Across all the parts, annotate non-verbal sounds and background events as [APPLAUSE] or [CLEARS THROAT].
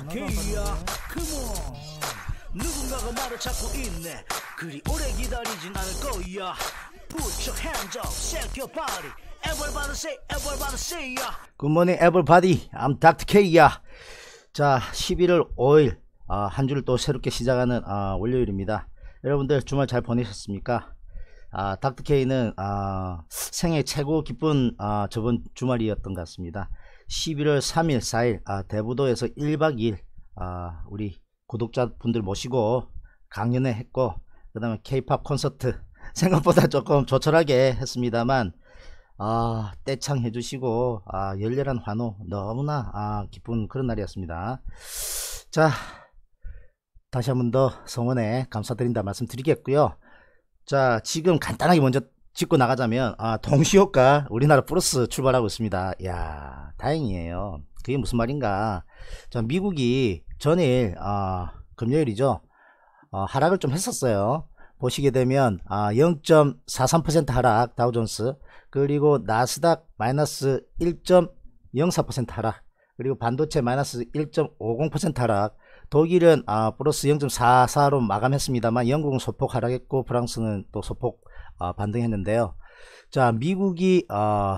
투게이야 컴온 누군가가 말을 찾고 있네 그리 오래 기다리진 않을 거야 Put your hands up, shake your body Everybody say, everybody say ya Good morning everybody, I'm Dr. K야 자 11월 5일 아, 한 주를 또 새롭게 시작하는 아, 월요일입니다 여러분들 주말 잘 보내셨습니까? 아, 닥터케이는 아, 생애 최고 기쁜 아, 저번 주말이었던 것 같습니다. 11월 3일, 4일 아, 대부도에서 1박 2일 아, 우리 구독자분들 모시고 강연회 했고 그 다음에 케이팝 콘서트 [LAUGHS] 생각보다 조금 조촐하게 했습니다만 아, 떼창해 주시고 아, 열렬한 환호 너무나 아, 기쁜 그런 날이었습니다. 자 다시 한 번 더 성원에 감사드린다 말씀드리겠고요. 자 지금 간단하게 먼저 짚고 나가자면 아 동시효과 우리나라 플러스 출발하고 있습니다. 야 다행이에요. 그게 무슨 말인가? 자 미국이 전일 아 금요일이죠. 어, 하락을 좀 했었어요. 보시게 되면 아, 0.43% 하락 다우존스 그리고 나스닥 마이너스 1.04% 하락 그리고 반도체 마이너스 1.50% 하락 독일은 아, 플러스 0.44로 마감했습니다만 영국은 소폭 하락했고 프랑스는 또 소폭 어, 반등했는데요. 자, 미국이 어,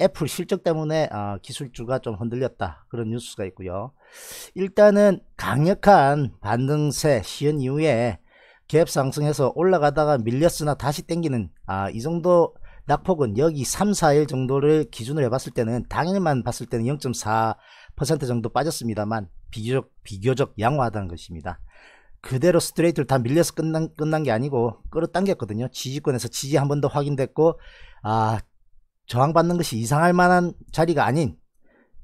애플 실적 때문에 어, 기술주가 좀 흔들렸다 그런 뉴스가 있고요. 일단은 강력한 반등세 시연 이후에 갭 상승해서 올라가다가 밀렸으나 다시 땡기는 아, 이 정도 낙폭은 여기 3, 4일 정도를 기준으로 해봤을 때는 당일만 봤을 때는 0.4% 정도 빠졌습니다만 비교적 비교적 양호하다는 것입니다. 그대로 스트레이트를다 밀려서 끝난, 끝난 게 아니고 끌어당겼거든요. 지지권에서 지지 한 번 더 확인됐고, 아, 저항받는 것이 이상할 만한 자리가 아닌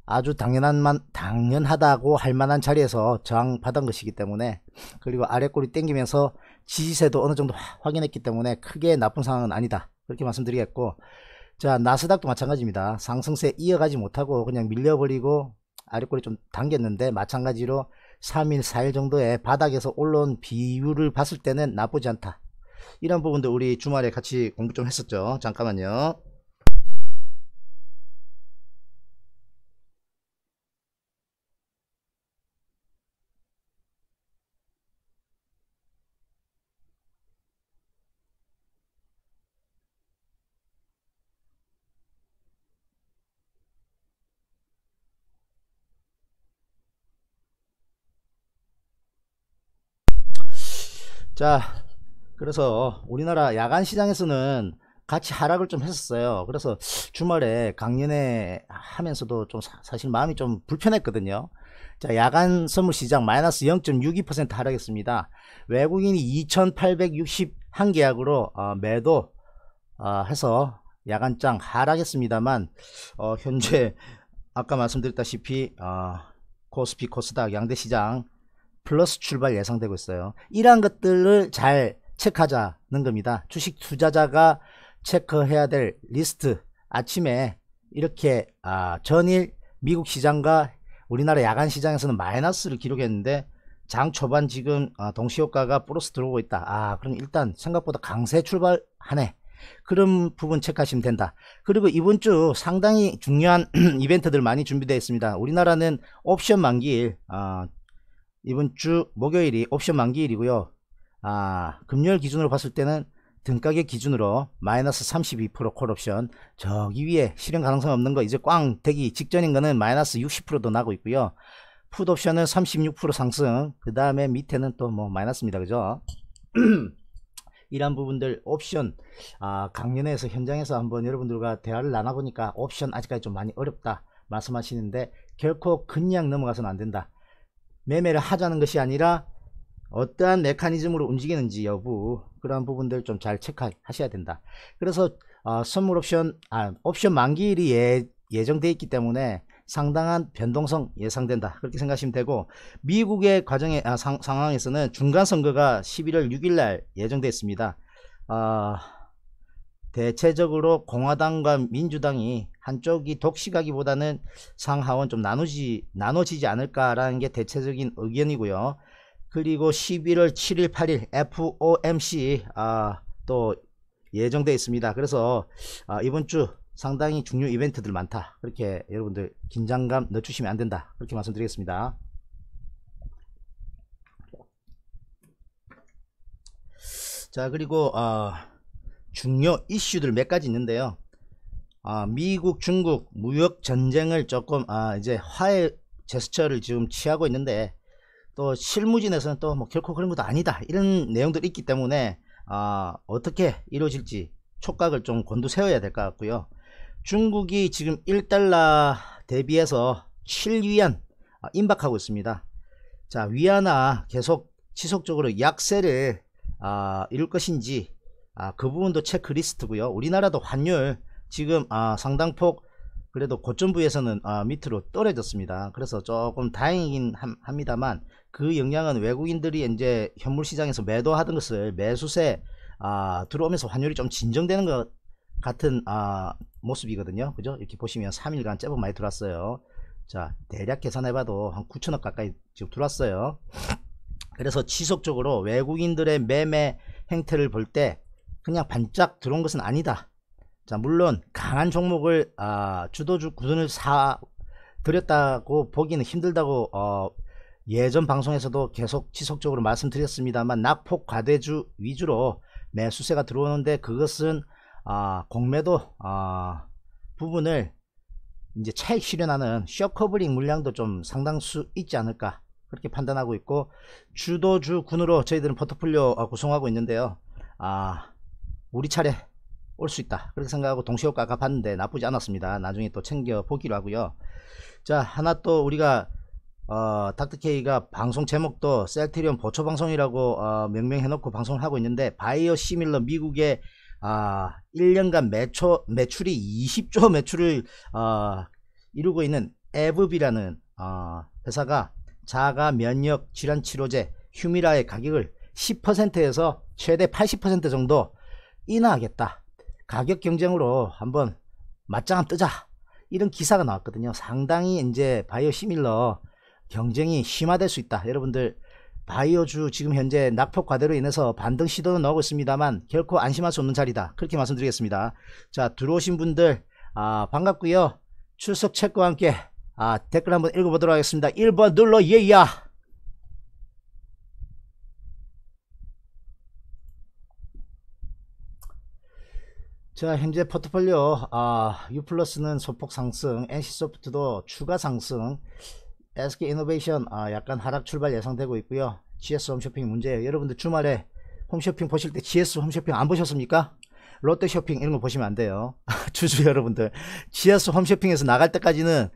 아주 당연한 만, 당연하다고 할 만한 자리에서 저항받은 것이기 때문에 그리고 아래꼬리 땡기면서 지지세도 어느 정도 확인했기 때문에 크게 나쁜 상황은 아니다. 그렇게 말씀드리겠고, 자, 나스닥도 마찬가지입니다. 상승세 이어가지 못하고 그냥 밀려버리고 아래꼬리 좀 당겼는데 마찬가지로 3일, 4일 정도에 바닥에서 올라온 비율을 봤을 때는 나쁘지 않다. 이런 부분도 우리 주말에 같이 공부 좀 했었죠. 잠깐만요. 자, 그래서 우리나라 야간 시장에서는 같이 하락을 좀 했었어요. 그래서 주말에 강연회 하면서도 좀 사, 실 마음이 좀 불편했거든요. 자, 야간 선물 시장 마이너스 0.62% 하락했습니다. 외국인이 2,861계약으로 어, 매도 어, 해서 야간장 하락했습니다만 어, 현재 아까 말씀드렸다시피 어, 코스피 코스닥 양대 시장 플러스 출발 예상되고 있어요. 이러한 것들을 잘 체크하자는 겁니다. 주식 투자자가 체크해야 될 리스트 아침에 이렇게 아, 전일 미국 시장과 우리나라 야간 시장에서는 마이너스를 기록했는데 장 초반 지금 아, 동시효과가 플러스 들어오고 있다. 아 그럼 일단 생각보다 강세 출발하네. 그런 부분 체크하시면 된다. 그리고 이번 주 상당히 중요한 [CLEARS THROAT] 이벤트들 많이 준비되어 있습니다. 우리나라는 옵션 만기일 아, 이번 주 목요일이 옵션 만기일이고요. 아 금요일 기준으로 봤을 때는 등가격 기준으로 마이너스 32% 콜옵션 저기 위에 실현 가능성 없는 거 이제 꽝 되기 직전인 거는 마이너스 60%도 나고 있고요. 풋옵션은 36% 상승 그 다음에 밑에는 또 뭐 마이너스입니다. 그죠? [CLEARS THROAT] 이런 부분들 옵션 아, 강연에서 회 현장에서 한번 여러분들과 대화를 나눠보니까 옵션 아직까지 좀 많이 어렵다 말씀하시는데 결코 그냥 넘어가서는 안 된다. 매매를 하자는 것이 아니라 어떠한 메커니즘으로 움직이는지 여부 그러한 부분들 좀 잘 체크하셔야 된다 그래서 어, 선물 옵션 아 옵션 만기일이 예, 예정돼 있기 때문에 상당한 변동성 예상된다 그렇게 생각하시면 되고 미국의 과정에 아, 상, 상 황에서는 중간 선거가 11월 6일날 예정돼 있습니다 어, 대체적으로 공화당과 민주당이 한쪽이 독식하기보다는 상하원 좀 나누지 나눠지지 않을까라는 게 대체적인 의견이고요. 그리고 11월 7일 8일 FOMC 아, 또 예정돼 있습니다. 그래서 아, 이번 주 상당히 중요 이벤트들 많다. 그렇게 여러분들 긴장감 늦추시면 안 된다. 그렇게 말씀드리겠습니다. 자 그리고 어, 중요 이슈들 몇 가지 있는데요. 아, 미국, 중국 무역 전쟁을 조금 아, 이제 화해 제스처를 지금 취하고 있는데 또 실무진에서는 또 뭐 결코 그런 것도 아니다 이런 내용들이 있기 때문에 아, 어떻게 이루어질지 촉각을 좀 곤두세워야 될 것 같고요. 중국이 지금 1달러 대비해서 7위안 아, 임박하고 있습니다. 자 위안화 계속 지속적으로 약세를 아, 이룰 것인지 아, 그 부분도 체크리스트고요. 우리나라도 환율 지금 아, 상당폭 그래도 고점 부에서는 아, 밑으로 떨어졌습니다. 그래서 조금 다행이긴 합니다만 그 영향은 외국인들이 이제 현물 시장에서 매도하던 것을 매수세 아, 들어오면서 환율이 좀 진정되는 것 같은 아, 모습이거든요. 그죠? 이렇게 보시면 3일간 제법 많이 들어왔어요. 자, 대략 계산해봐도 한 9천억 가까이 지금 들어왔어요. 그래서 지속적으로 외국인들의 매매 행태를 볼 때 그냥 반짝 들어온 것은 아니다. 자 물론 강한 종목을 아, 주도주 구분을 사 드렸다고 보기는 힘들다고 어, 예전 방송에서도 계속 지속적으로 말씀드렸습니다만 낙폭 과대주 위주로 매수세가 들어오는데 그것은 아, 공매도 아, 부분을 이제 차익 실현하는 쇼커블링 물량도 좀 상당수 있지 않을까 그렇게 판단하고 있고 주도주 군으로 저희들은 포트폴리오 어, 구성하고 있는데요. 아 우리 차례 올수 있다 그렇게 생각하고 동시효과 갚봤는데 나쁘지 않았습니다 나중에 또 챙겨 보기로 하고요 자 하나 또 우리가 어, 닥터케이가 방송 제목도 셀트리온 보초 방송이라고 어, 명명해놓고 방송을 하고 있는데 바이오 시밀러 미국의 아, 1년간 매초, 매출이 20조 매출을 어, 이루고 있는 에브비라는 어, 회사가 자가 면역 질환 치료제 휴미라의 가격을 10%에서 최대 80% 정도 인하하겠다. 가격 경쟁으로 한번 맞짱 한번 뜨자 이런 기사가 나왔거든요 상당히 이제 바이오 시밀러 경쟁이 심화될 수 있다 여러분들 바이오주 지금 현재 낙폭 과대로 인해서 반등 시도는 나오고 있습니다만 결코 안심할 수 없는 자리다 그렇게 말씀드리겠습니다 자 들어오신 분들 아, 반갑고요 출석 책과 함께 아, 댓글 한번 읽어보도록 하겠습니다 1번 눌러 예야 자 현재 포트폴리오 아, 유플러스는 소폭 상승 NC소프트도 추가 상승 SK이노베이션 아, 약간 하락 출발 예상되고 있고요 GS 홈쇼핑 문제예요 여러분들 주말에 홈쇼핑 보실 때 GS 홈쇼핑 안 보셨습니까? 롯데쇼핑 이런 거 보시면 안 돼요 [LAUGHS] 주주 여러분들 GS 홈쇼핑에서 나갈 때까지는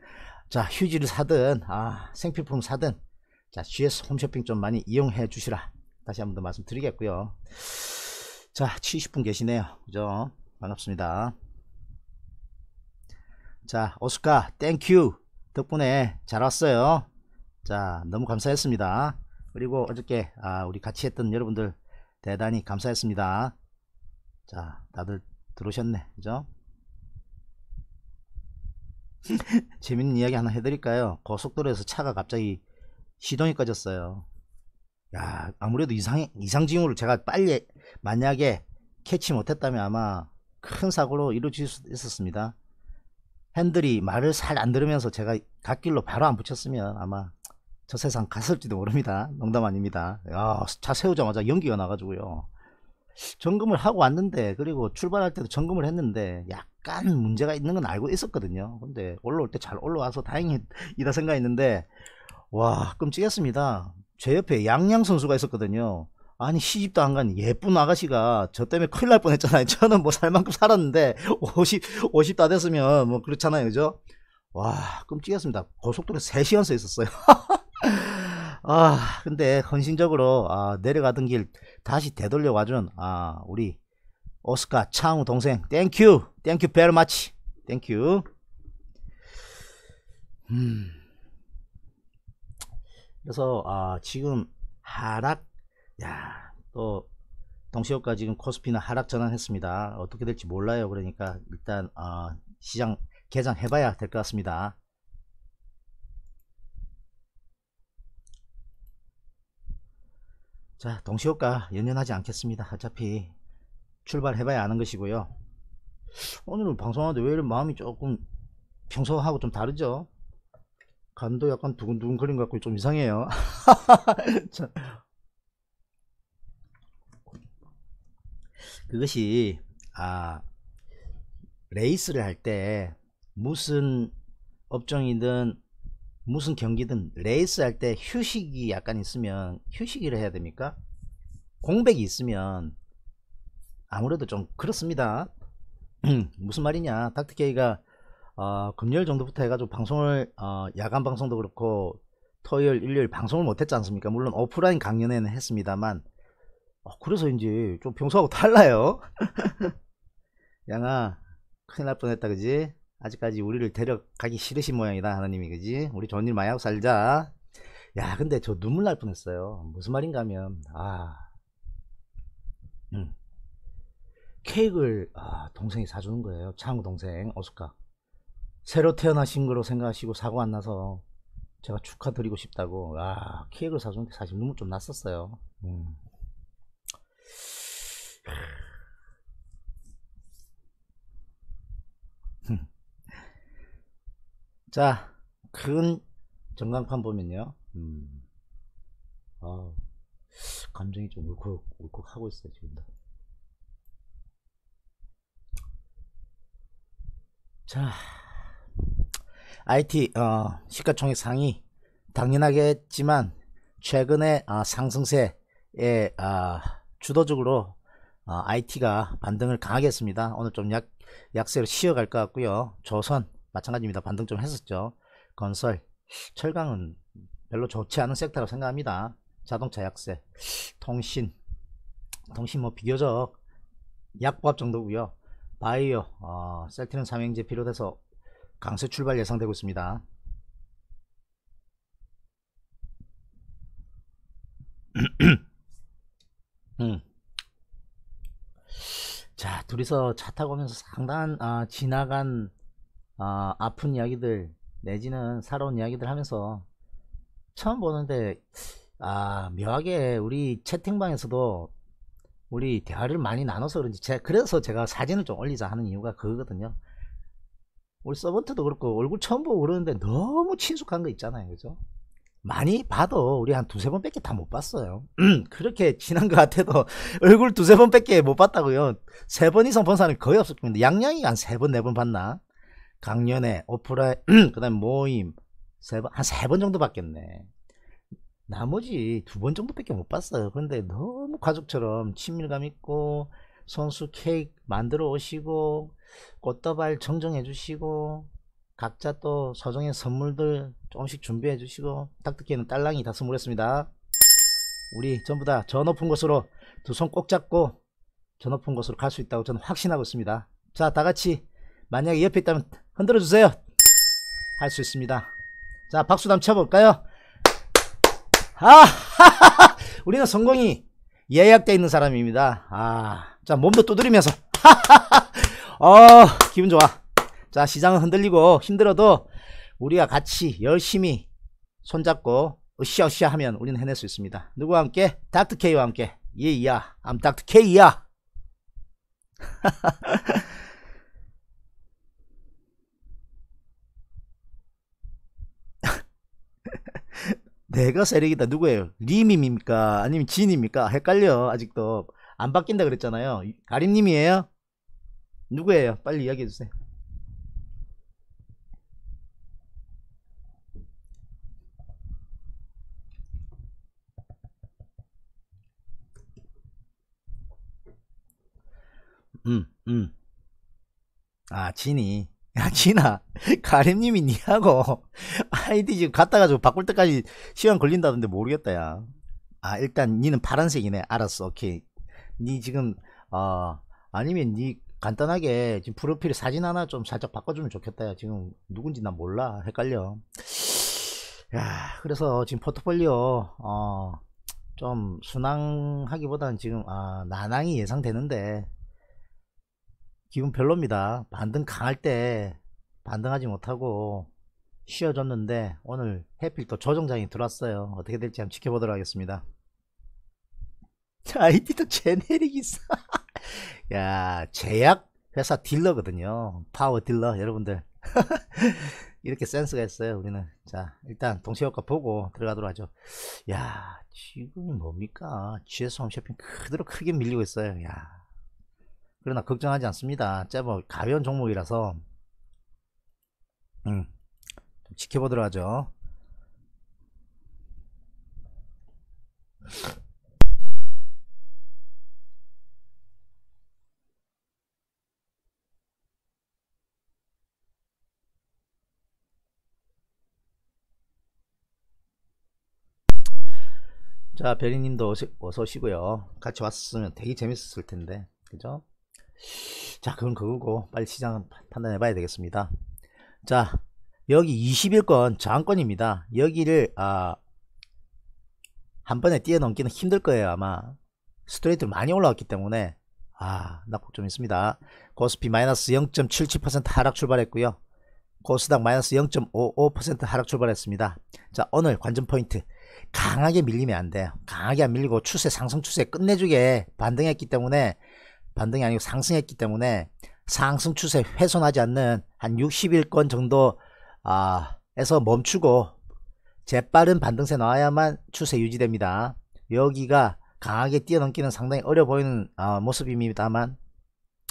자 휴지를 사든 아 생필품 사든 자 GS 홈쇼핑 좀 많이 이용해 주시라 다시 한번 더 말씀드리겠고요 자 70분 계시네요 그죠 반갑습니다. 자, 오스카, 땡큐. 덕분에 잘 왔어요. 자, 너무 감사했습니다. 그리고 어저께, 아, 우리 같이 했던 여러분들 대단히 감사했습니다. 자, 다들 들어오셨네. 그죠? [LAUGHS] 재밌는 이야기 하나 해드릴까요? 고속도로에서 차가 갑자기 시동이 꺼졌어요. 야, 아무래도 이상, 이상징후를 제가 빨리, 만약에 캐치 못했다면 아마 큰 사고로 이루어질 수 있었습니다. 핸들이 말을 잘 안 들으면서 제가 갓길로 바로 안 붙였으면 아마 저 세상 갔을지도 모릅니다. 농담 아닙니다. 야, 차 세우자마자 연기가 나가지고요. 점검을 하고 왔는데 그리고 출발할 때도 점검을 했는데 약간 문제가 있는 건 알고 있었거든요. 근데 올라올 때 잘 올라와서 다행이다 생각했는데 와 끔찍했습니다. 제 옆에 양양 선수가 있었거든요. 아니 시집도 안 간 예쁜 아가씨가 저 때문에 큰일 날 뻔했잖아요. [LAUGHS] 저는 뭐 살 만큼 살았는데 50 50 다 됐으면 뭐 그렇잖아요, 그죠? 와 끔찍했습니다. 고속도로 3시간 서 있었어요. [LAUGHS] 아 근데 헌신적으로 아, 내려가던 길 다시 되돌려 와준 아 우리 오스카 창우 동생 땡큐 땡큐 베르마치 땡큐 음 그래서 아 지금 하락 야, 또 동시효과 지금 코스피는 하락 전환했습니다. 어떻게 될지 몰라요. 그러니까 일단 어, 시장 개장해봐야 될 것 같습니다. 자, 동시효과 연연하지 않겠습니다. 어차피 출발해봐야 아는 것이고요. 오늘은 방송하는데 왜 이런 마음이 조금 평소하고 좀 다르죠? 간도 약간 두근두근 거린 것 같고 좀 이상해요. [LAUGHS] 그것이 아 레이스를 할 때 무슨 업종이든 무슨 경기든 레이스 할 때 휴식이 약간 있으면 휴식이라 해야 됩니까? 공백이 있으면 아무래도 좀 그렇습니다. [CLEARS THROAT] 무슨 말이냐? 닥터케이가 어, 금요일 정도부터 해가지고 방송을 어, 야간 방송도 그렇고 토요일, 일요일 방송을 못했지 않습니까? 물론 오프라인 강연회는 했습니다만 아, 그래서인지 좀 평소하고 달라요. [LAUGHS] 양아, 큰일 날 뻔했다, 그지? 아직까지 우리를 데려가기 싫으신 모양이다, 하나님이, 그지? 우리 좋은 일 많이 하고 살자. 야, 근데 저 눈물 날 뻔했어요. 무슨 말인가 하면, 아, 응. 음. 케이크를, 아, 동생이 사주는 거예요. 창우 동생, 어숙가. 새로 태어나신 거로 생각하시고 사고 안 나서 제가 축하드리고 싶다고, 아, 케이크를 사주는데 사실 눈물 좀 났었어요. 응. 음. 자, 큰 전광판 보면요. 음. 아, 감정이 좀 울컥 울컥 하고 있어요 지금도. 자, IT 어, 시가총액 상위 당연하겠지만 최근에 아, 상승세에 아, 주도적으로 IT가 아, 반등을 강하게 했습니다. 오늘 좀 약, 약세로 쉬어갈 것 같고요. 조선 마찬가지입니다. 반등 좀 했었죠. 건설, 철강은 별로 좋지 않은 섹터라고 생각합니다. 자동차 약세, 통신, 통신 뭐 비교적 약보합 정도고요. 바이오, 어, 셀티는 삼행제 필요해서 강세 출발 예상되고 있습니다. [CLEARS THROAT] 음. 둘이서 차 타고 오면서 상당한 아, 지나간 아, 아픈 이야기들 내지는 살아온 이야기들 하면서 처음 보는데 아 묘하게 우리 채팅방에서도 우리 대화를 많이 나눠서 그런지 제 그래서 제가 사진을 좀 올리자 하는 이유가 그거거든요 우리 서번트도 그렇고 얼굴 처음 보고 그러는데 너무 친숙한 거 있잖아요 그죠 많이 봐도 우리 한 두세 번밖에 다 못 봤어요. 음, 그렇게 친한 것 같아도 [LAUGHS] 얼굴 두세 번밖에 못 봤다고요. 세 번 이상 본 사람이 거의 없을 겁니다. 양양이 한 세 번, 네 번 봤나? 강연회, 오프라인, [CLEARS THROAT] 그 다음에 모임, 세 번, 한 세 번 정도 봤겠네. 나머지 두 번 정도밖에 못 봤어요. 그런데 너무 가족처럼 친밀감 있고, 선수 케이크 만들어 오시고, 꽃다발 정정해 주시고, 각자 또 서정의 선물들 조금씩 준비해 주시고 닥터기에는 딸랑이 다 선물했습니다 우리 전부 다 저 높은 곳으로 두 손 꼭 잡고 저 높은 곳으로 갈 수 있다고 저는 확신하고 있습니다 자 다같이 만약에 옆에 있다면 흔들어 주세요 할 수 있습니다 자 박수 한번 쳐볼까요 아 [LAUGHS] 우리는 성공이 예약되어 있는 사람입니다 아자 몸도 두드리면서 하하하 [LAUGHS] 어 기분 좋아 자 시장은 흔들리고 힘들어도 우리가 같이 열심히 손잡고 으쌰으쌰 하면 우리는 해낼 수 있습니다. 누구와 함께? 닥터케이와 함께. 예이야. 암 닥터케이야. [LAUGHS] 내가 세력이다. 누구예요? 리임입니까? 아니면 진입니까? 헷갈려. 아직도. 안 바뀐다 그랬잖아요. 가림님이에요? 누구예요? 빨리 이야기해주세요. 음, 음. 아, 진이. 야, 진아. [LAUGHS] 가림님이 니하고 아이디 지금 갖다가지고 바꿀 때까지 시간 걸린다던데 모르겠다, 야. 아, 일단 니는 파란색이네. 알았어. 오케이. 니 지금, 어, 아니면 니 간단하게 지금 프로필 사진 하나 좀 살짝 바꿔주면 좋겠다, 야. 지금 누군지 난 몰라. 헷갈려. 야, 그래서 지금 포트폴리오, 어, 좀 순항하기보다는 지금, 아, 난항이 예상되는데, 기분 별로입니다. 반등 강할 때 반등하지 못하고 쉬어줬는데 오늘 해필 또 조정장이 들어왔어요. 어떻게 될지 한번 지켜보도록 하겠습니다. 아이디도 [LAUGHS] 제네릭 있어. [LAUGHS] 야 제약 회사 딜러거든요. 파워 딜러 여러분들. [LAUGHS] 이렇게 센스가 있어요 우리는. 자 일단 동시효과 보고 들어가도록 하죠. 야 지금이 뭡니까? GS 홈쇼핑 그대로 크게 밀리고 있어요. 야 그러나 걱정하지 않습니다. 짧법 가벼운 종목이라서 음, 좀 지켜보도록 하죠. 자, 베리님도 어서 오시고요. 같이 왔으면 되게 재밌었을 텐데, 그죠? 자 그건 그거고 빨리 시장 판단해 봐야 되겠습니다 자 여기 21건 저항권입니다 여기를 아, 한 번에 뛰어넘기는 힘들 거예요 아마 스트레이트 많이 올라왔기 때문에 아나 걱정 있습니다 고스피 마이너스 0.77% 하락 출발했고요 고스닥 마이너스 0.55% 하락 출발했습니다 자 오늘 관전 포인트 강하게 밀리면 안 돼요 강하게 안 밀리고 추세 상승 추세 끝내주게 반등했기 때문에 반등이 아니고 상승했기 때문에 상승 추세 훼손하지 않는 한 60일권 정도 아, 에서 멈추고 재빠른 반등세 나와야만 추세 유지됩니다. 여기가 강하게 뛰어넘기는 상당히 어려 보이는 아, 모습입니다만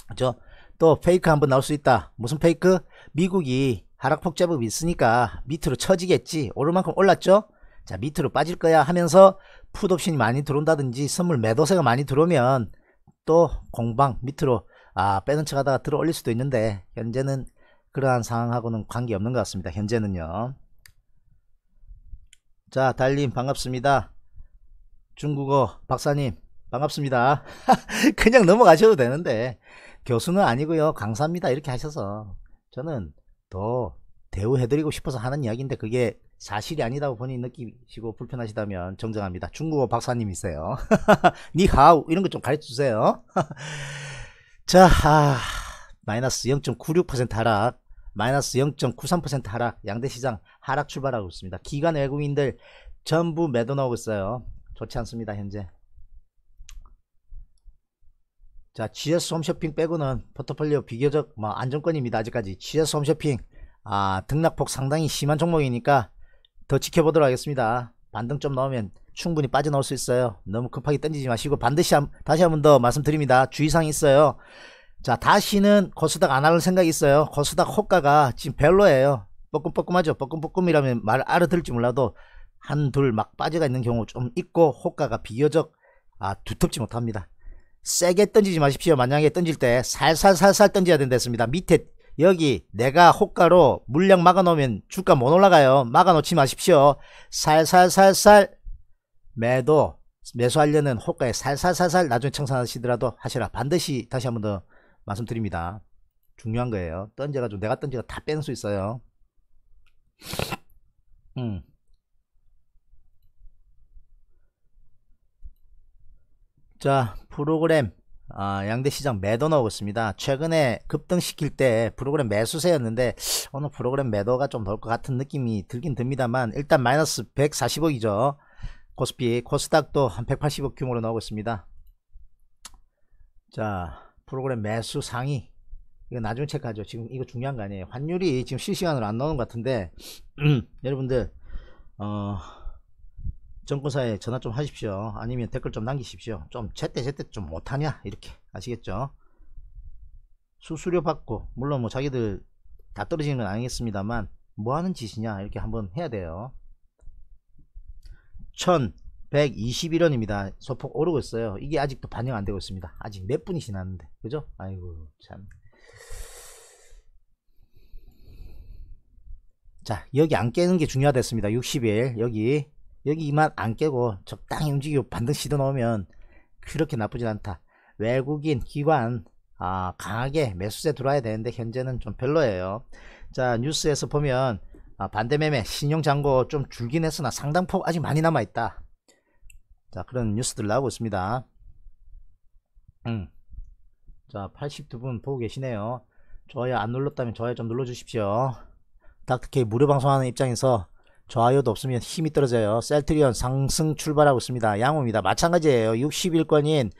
그죠? 또 페이크 한번 나올 수 있다. 무슨 페이크? 미국이 하락 폭제법 있으니까 밑으로 처지겠지. 오를 만큼 올랐죠? 자 밑으로 빠질 거야 하면서 풋옵션이 많이 들어온다든지 선물 매도세가 많이 들어오면 또 공방 밑으로 아 빼는 척 하다가 들어 올릴 수도 있는데 현재는 그러한 상황하고는 관계없는 것 같습니다 현재는요 자 달님 반갑습니다 중국어 박사님 반갑습니다 [LAUGHS] 그냥 넘어가셔도 되는데 교수는 아니고요 강사입니다 이렇게 하셔서 저는 더 대우해드리고 싶어서 하는 이야기인데 그게 사실이 아니다고 본인이 느끼시고 불편하시다면 정정합니다. 중국어 박사님이세요. [LAUGHS] 니하우 이런 거 좀 가르쳐주세요. [LAUGHS] 자 아, 마이너스 0.96% 하락 마이너스 0.93% 하락 양대시장 하락 출발하고 있습니다. 기관 외국인들 전부 매도 나오고 있어요. 좋지 않습니다. 현재 자 GS 홈쇼핑 빼고는 포트폴리오 비교적 뭐 안정권입니다. 아직까지 GS 홈쇼핑 아, 등락폭 상당히 심한 종목이니까 더 지켜보도록 하겠습니다. 반등좀 나오면 충분히 빠져나올 수 있어요. 너무 급하게 던지지 마시고 반드시 한, 다시 한 번 더 말씀드립니다. 주의사항이 있어요. 자 다시는 거스닥 안 할 생각이 있어요. 거스닥 호가가 지금 별로예요. 뻐끔뻐끔하죠. 뻐끔뻐끔이라면 말 알아들을지 몰라도 한둘 막 빠져가 있는 경우 좀 있고 호가가 비교적 아 두텁지 못합니다. 세게 던지지 마십시오. 만약에 던질 때 살살살살 던져야 된다 했습니다. 밑에 여기 내가 호가로 물량 막아놓으면 주가 못 올라가요. 막아놓지 마십시오. 살살살살 매도 매수하려는 호가에 살살살살 나중에 청산하시더라도 하시라. 반드시 다시 한 번 더 말씀드립니다. 중요한 거예요. 던져가지고 내가 던져가 다뺀 수 있어요. 음. 자 프로그램 어, 양대시장 매도 나오고 있습니다. 최근에 급등시킬 때 프로그램 매수세였는데 오늘 프로그램 매도가 좀 나올 것 같은 느낌이 들긴 듭니다만 일단 마이너스 140억이죠. 코스피 코스닥도 한 180억 규모로 나오고 있습니다. 자 프로그램 매수 상위 이거 나중에 체크하죠. 지금 이거 중요한 거 아니에요. 환율이 지금 실시간으로 안 나오는 것 같은데 [CLEARS THROAT] 여러분들 어... 정권사에 전화 좀 하십시오 아니면 댓글 좀 남기십시오 좀 제때 제때 좀 못하냐 이렇게 아시겠죠 수수료 받고 물론 뭐 자기들 다 떨어지는 건 아니겠습니다만 뭐하는 짓이냐 이렇게 한번 해야 돼요 1121원입니다 소폭 오르고 있어요 이게 아직도 반영 안되고 있습니다 아직 몇 분이 지났는데 그죠 아이고 참자 여기 안 깨는 게 중요하겠습니다 60일 여기 여기 이만 안 깨고 적당히 움직이고 반등 시도 넣으면 그렇게 나쁘진 않다. 외국인 기관 아, 강하게 매수세 들어와야 되는데 현재는 좀 별로예요. 자 뉴스에서 보면 아, 반대매매 신용잔고 좀 줄긴 했으나 상당폭 아직 많이 남아있다. 자 그런 뉴스들 나오고 있습니다. 음. 자 82분 보고 계시네요. 좋아요 안 눌렀다면 좋아요 좀 눌러주십시오. 닥터케이 무료 방송하는 입장에서 좋아요도 없으면 힘이 떨어져요. 셀트리온 상승 출발하고 있습니다. 양호입니다. 마찬가지예요. 60일권인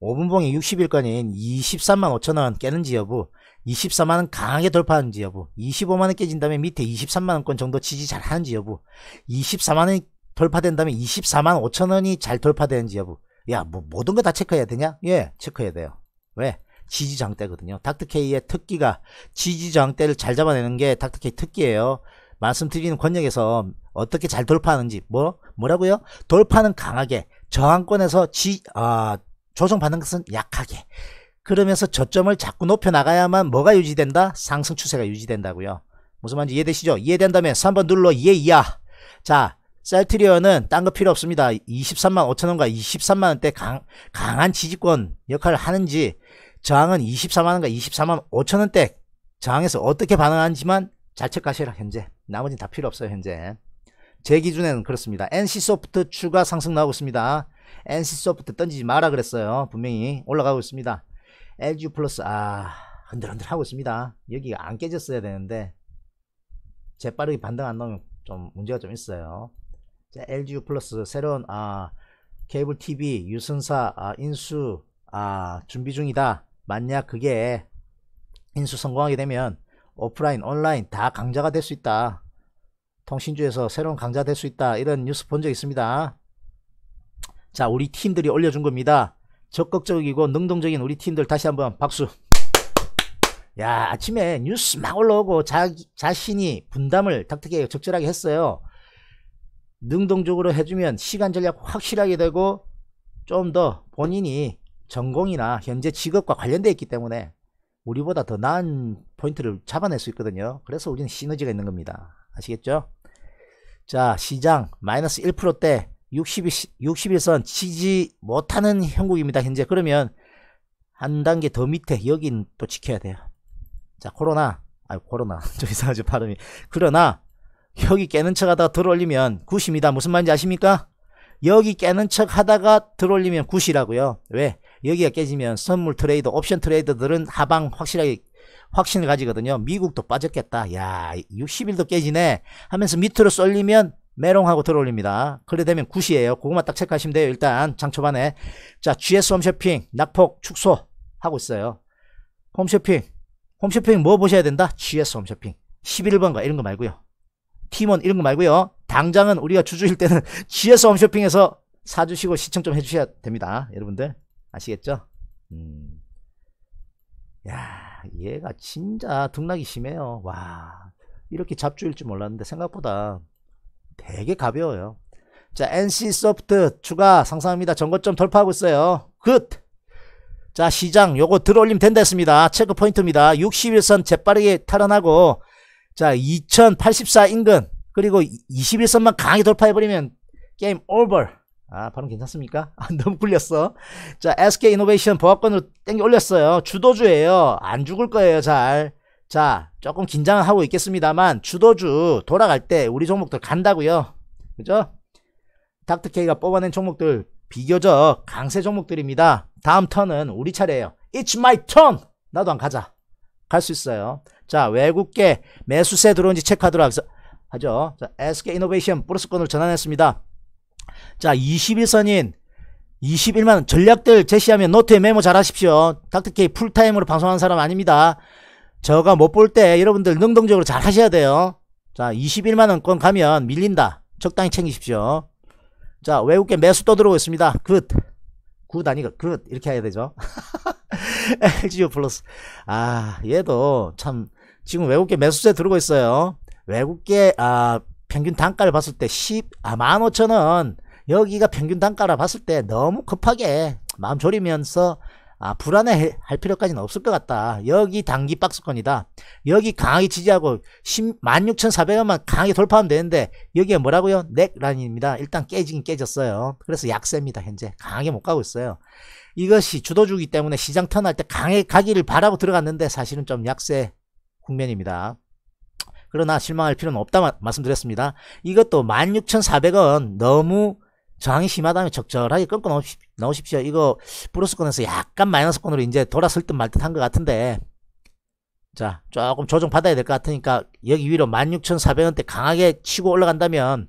5분봉이 60일권인 23만 5천원 깨는지 여부 24만원 강하게 돌파하는지 여부 25만원 깨진 다음에 밑에 23만원권 정도 지지 잘하는지 여부 24만원이 돌파된 다면 24만 5천원이 잘 돌파되는지 여부 야 뭐 모든 거 다 체크해야 되냐? 예 체크해야 돼요. 왜? 지지장대거든요. 닥터케이의 특기가 지지장대를 잘 잡아내는 게 닥터케이 특기예요. 말씀드리는 권역에서 어떻게 잘 돌파하는지 뭐 뭐라고요? 돌파는 강하게 저항권에서 지, 아, 조정받는 것은 약하게 그러면서 저점을 자꾸 높여 나가야만 뭐가 유지된다? 상승 추세가 유지된다고요. 무슨 말인지 이해되시죠? 이해된다면 3번 눌러 이해 이야 자, 셀트리온은 딴 거 필요 없습니다. 23만 5천원과 23만원대 강, 강한 지지권 역할을 하는지 저항은 24만원과 24만 5천원대 저항에서 어떻게 반응하는지만 잘책가시라 현재 나머지는 다 필요 없어요 현재 제 기준에는 그렇습니다 NC소프트 추가 상승 나오고 있습니다 NC소프트 던지지 마라 그랬어요 분명히 올라가고 있습니다 LG 플러스 아 흔들흔들 하고 있습니다 여기가 안 깨졌어야 되는데 재빠르게 반등 안 나오면 좀 문제가 좀 있어요 자, l g 플러스 새로운 아 케이블 TV 유선사 아, 인수 아 준비 중이다 만약 그게 인수 성공하게 되면 오프라인, 온라인 다 강자가 될 수 있다. 통신주에서 새로운 강자 될 수 있다. 이런 뉴스 본 적 있습니다. 자, 우리 팀들이 올려준 겁니다. 적극적이고 능동적인 우리 팀들 다시 한번 박수. 야, 아침에 뉴스 막 올라오고 자, 자신이 분담을 닥터게 적절하게 했어요. 능동적으로 해주면 시간 전략 확실하게 되고 좀 더 본인이 전공이나 현재 직업과 관련되어 있기 때문에 우리보다 더 나은 포인트를 잡아낼 수 있거든요 그래서 우리는 시너지가 있는 겁니다 아시겠죠 자 시장 마이너스 1%대 60, 61선 치지 못하는 형국입니다 현재 그러면 한 단계 더 밑에 여긴 또 지켜야 돼요 자 코로나 아유 코로나 [LAUGHS] 좀 이상하죠 발음이 그러나 여기 깨는 척 하다가 들어올리면 굿입니다 무슨 말인지 아십니까 여기 깨는 척 하다가 들어올리면 굿이라고요 왜 여기가 깨지면 선물 트레이더, 옵션 트레이더들은 하방 확실하게 확신을 가지거든요. 미국도 빠졌겠다. 야, 60일도 깨지네. 하면서 밑으로 쏠리면 메롱하고 들어올립니다. 그래 되면 굿이에요. 그것만 딱 체크하시면 돼요. 일단 장 초반에. 자, GS 홈쇼핑 낙폭 축소 하고 있어요. 홈쇼핑. 홈쇼핑 뭐 보셔야 된다? GS 홈쇼핑. 11번가 이런 거 말고요. 팀원 이런 거 말고요. 당장은 우리가 주주일 때는 [LAUGHS] GS 홈쇼핑에서 사주시고 시청 좀 해주셔야 됩니다. 여러분들. 아시겠죠? 음. 야, 얘가 진짜 등락이 심해요. 와, 이렇게 잡주일 줄 몰랐는데 생각보다 되게 가벼워요. 자, NC 소프트 추가 상상합니다전거점 돌파하고 있어요. 굿! 자, 시장 요거 들어올리면 된다했습니다. 체크 포인트입니다. 61선 재빠르게 탈환하고 자, 2084 인근 그리고 21선만 강하게 돌파해버리면 게임 오버. 아, 발음 괜찮습니까? [LAUGHS] 아, 너무 굴렸어. 자, SK 이노베이션 보합권으로 땡겨 올렸어요. 주도주예요. 안 죽을 거예요, 잘. 자, 조금 긴장하고 있겠습니다만 주도주 돌아갈 때 우리 종목들 간다고요. 그죠? 닥터케이가 뽑아낸 종목들 비교적 강세 종목들입니다. 다음 턴은 우리 차례예요. It's my turn. 나도 안 가자. 갈 수 있어요. 자, 외국계 매수세 들어온지 체크하도록 하죠. 자, SK 이노베이션 플러스권으로 전환했습니다. 자 21선인 21만 원 전략들 제시하면 노트에 메모 잘하십시오. 닥터케이 풀타임으로 방송하는 사람 아닙니다. 저가 못 볼 때 여러분들 능동적으로 잘 하셔야 돼요. 자 21만원권 가면 밀린다. 적당히 챙기십시오. 자 외국계 매수 또 들어오겠습니다. 굿. 굿 아니고 굿 이렇게 해야 되죠. LGU [LAUGHS] 플러스 아 얘도 참 지금 외국계 매수세 들어오고 있어요. 외국계 아 평균 단가를 봤을 때 10, 아, 15,000원 여기가 평균 단가라 봤을 때 너무 급하게 마음 졸이면서 아, 불안해 할 필요까지는 없을 것 같다. 여기 단기 박스권이다. 여기 강하게 지지하고 16,400원만 강하게 돌파하면 되는데 여기에 뭐라고요? 넥라인입니다. 일단 깨지긴 깨졌어요. 그래서 약세입니다. 현재 강하게 못 가고 있어요. 이것이 주도주기 때문에 시장 턴할 때 강하게 가기를 바라고 들어갔는데 사실은 좀 약세 국면입니다. 그러나 실망할 필요는 없다 말씀드렸습니다. 이것도 16,400원 너무 저항이 심하다면 적절하게 끊고 나오십, 시오 이거 플러스권에서 약간 마이너스권으로 이제 돌아설 듯 말 듯한 것 같은데 자 조금 조정 받아야 될 것 같으니까 여기 위로 16,400원대 강하게 치고 올라간다면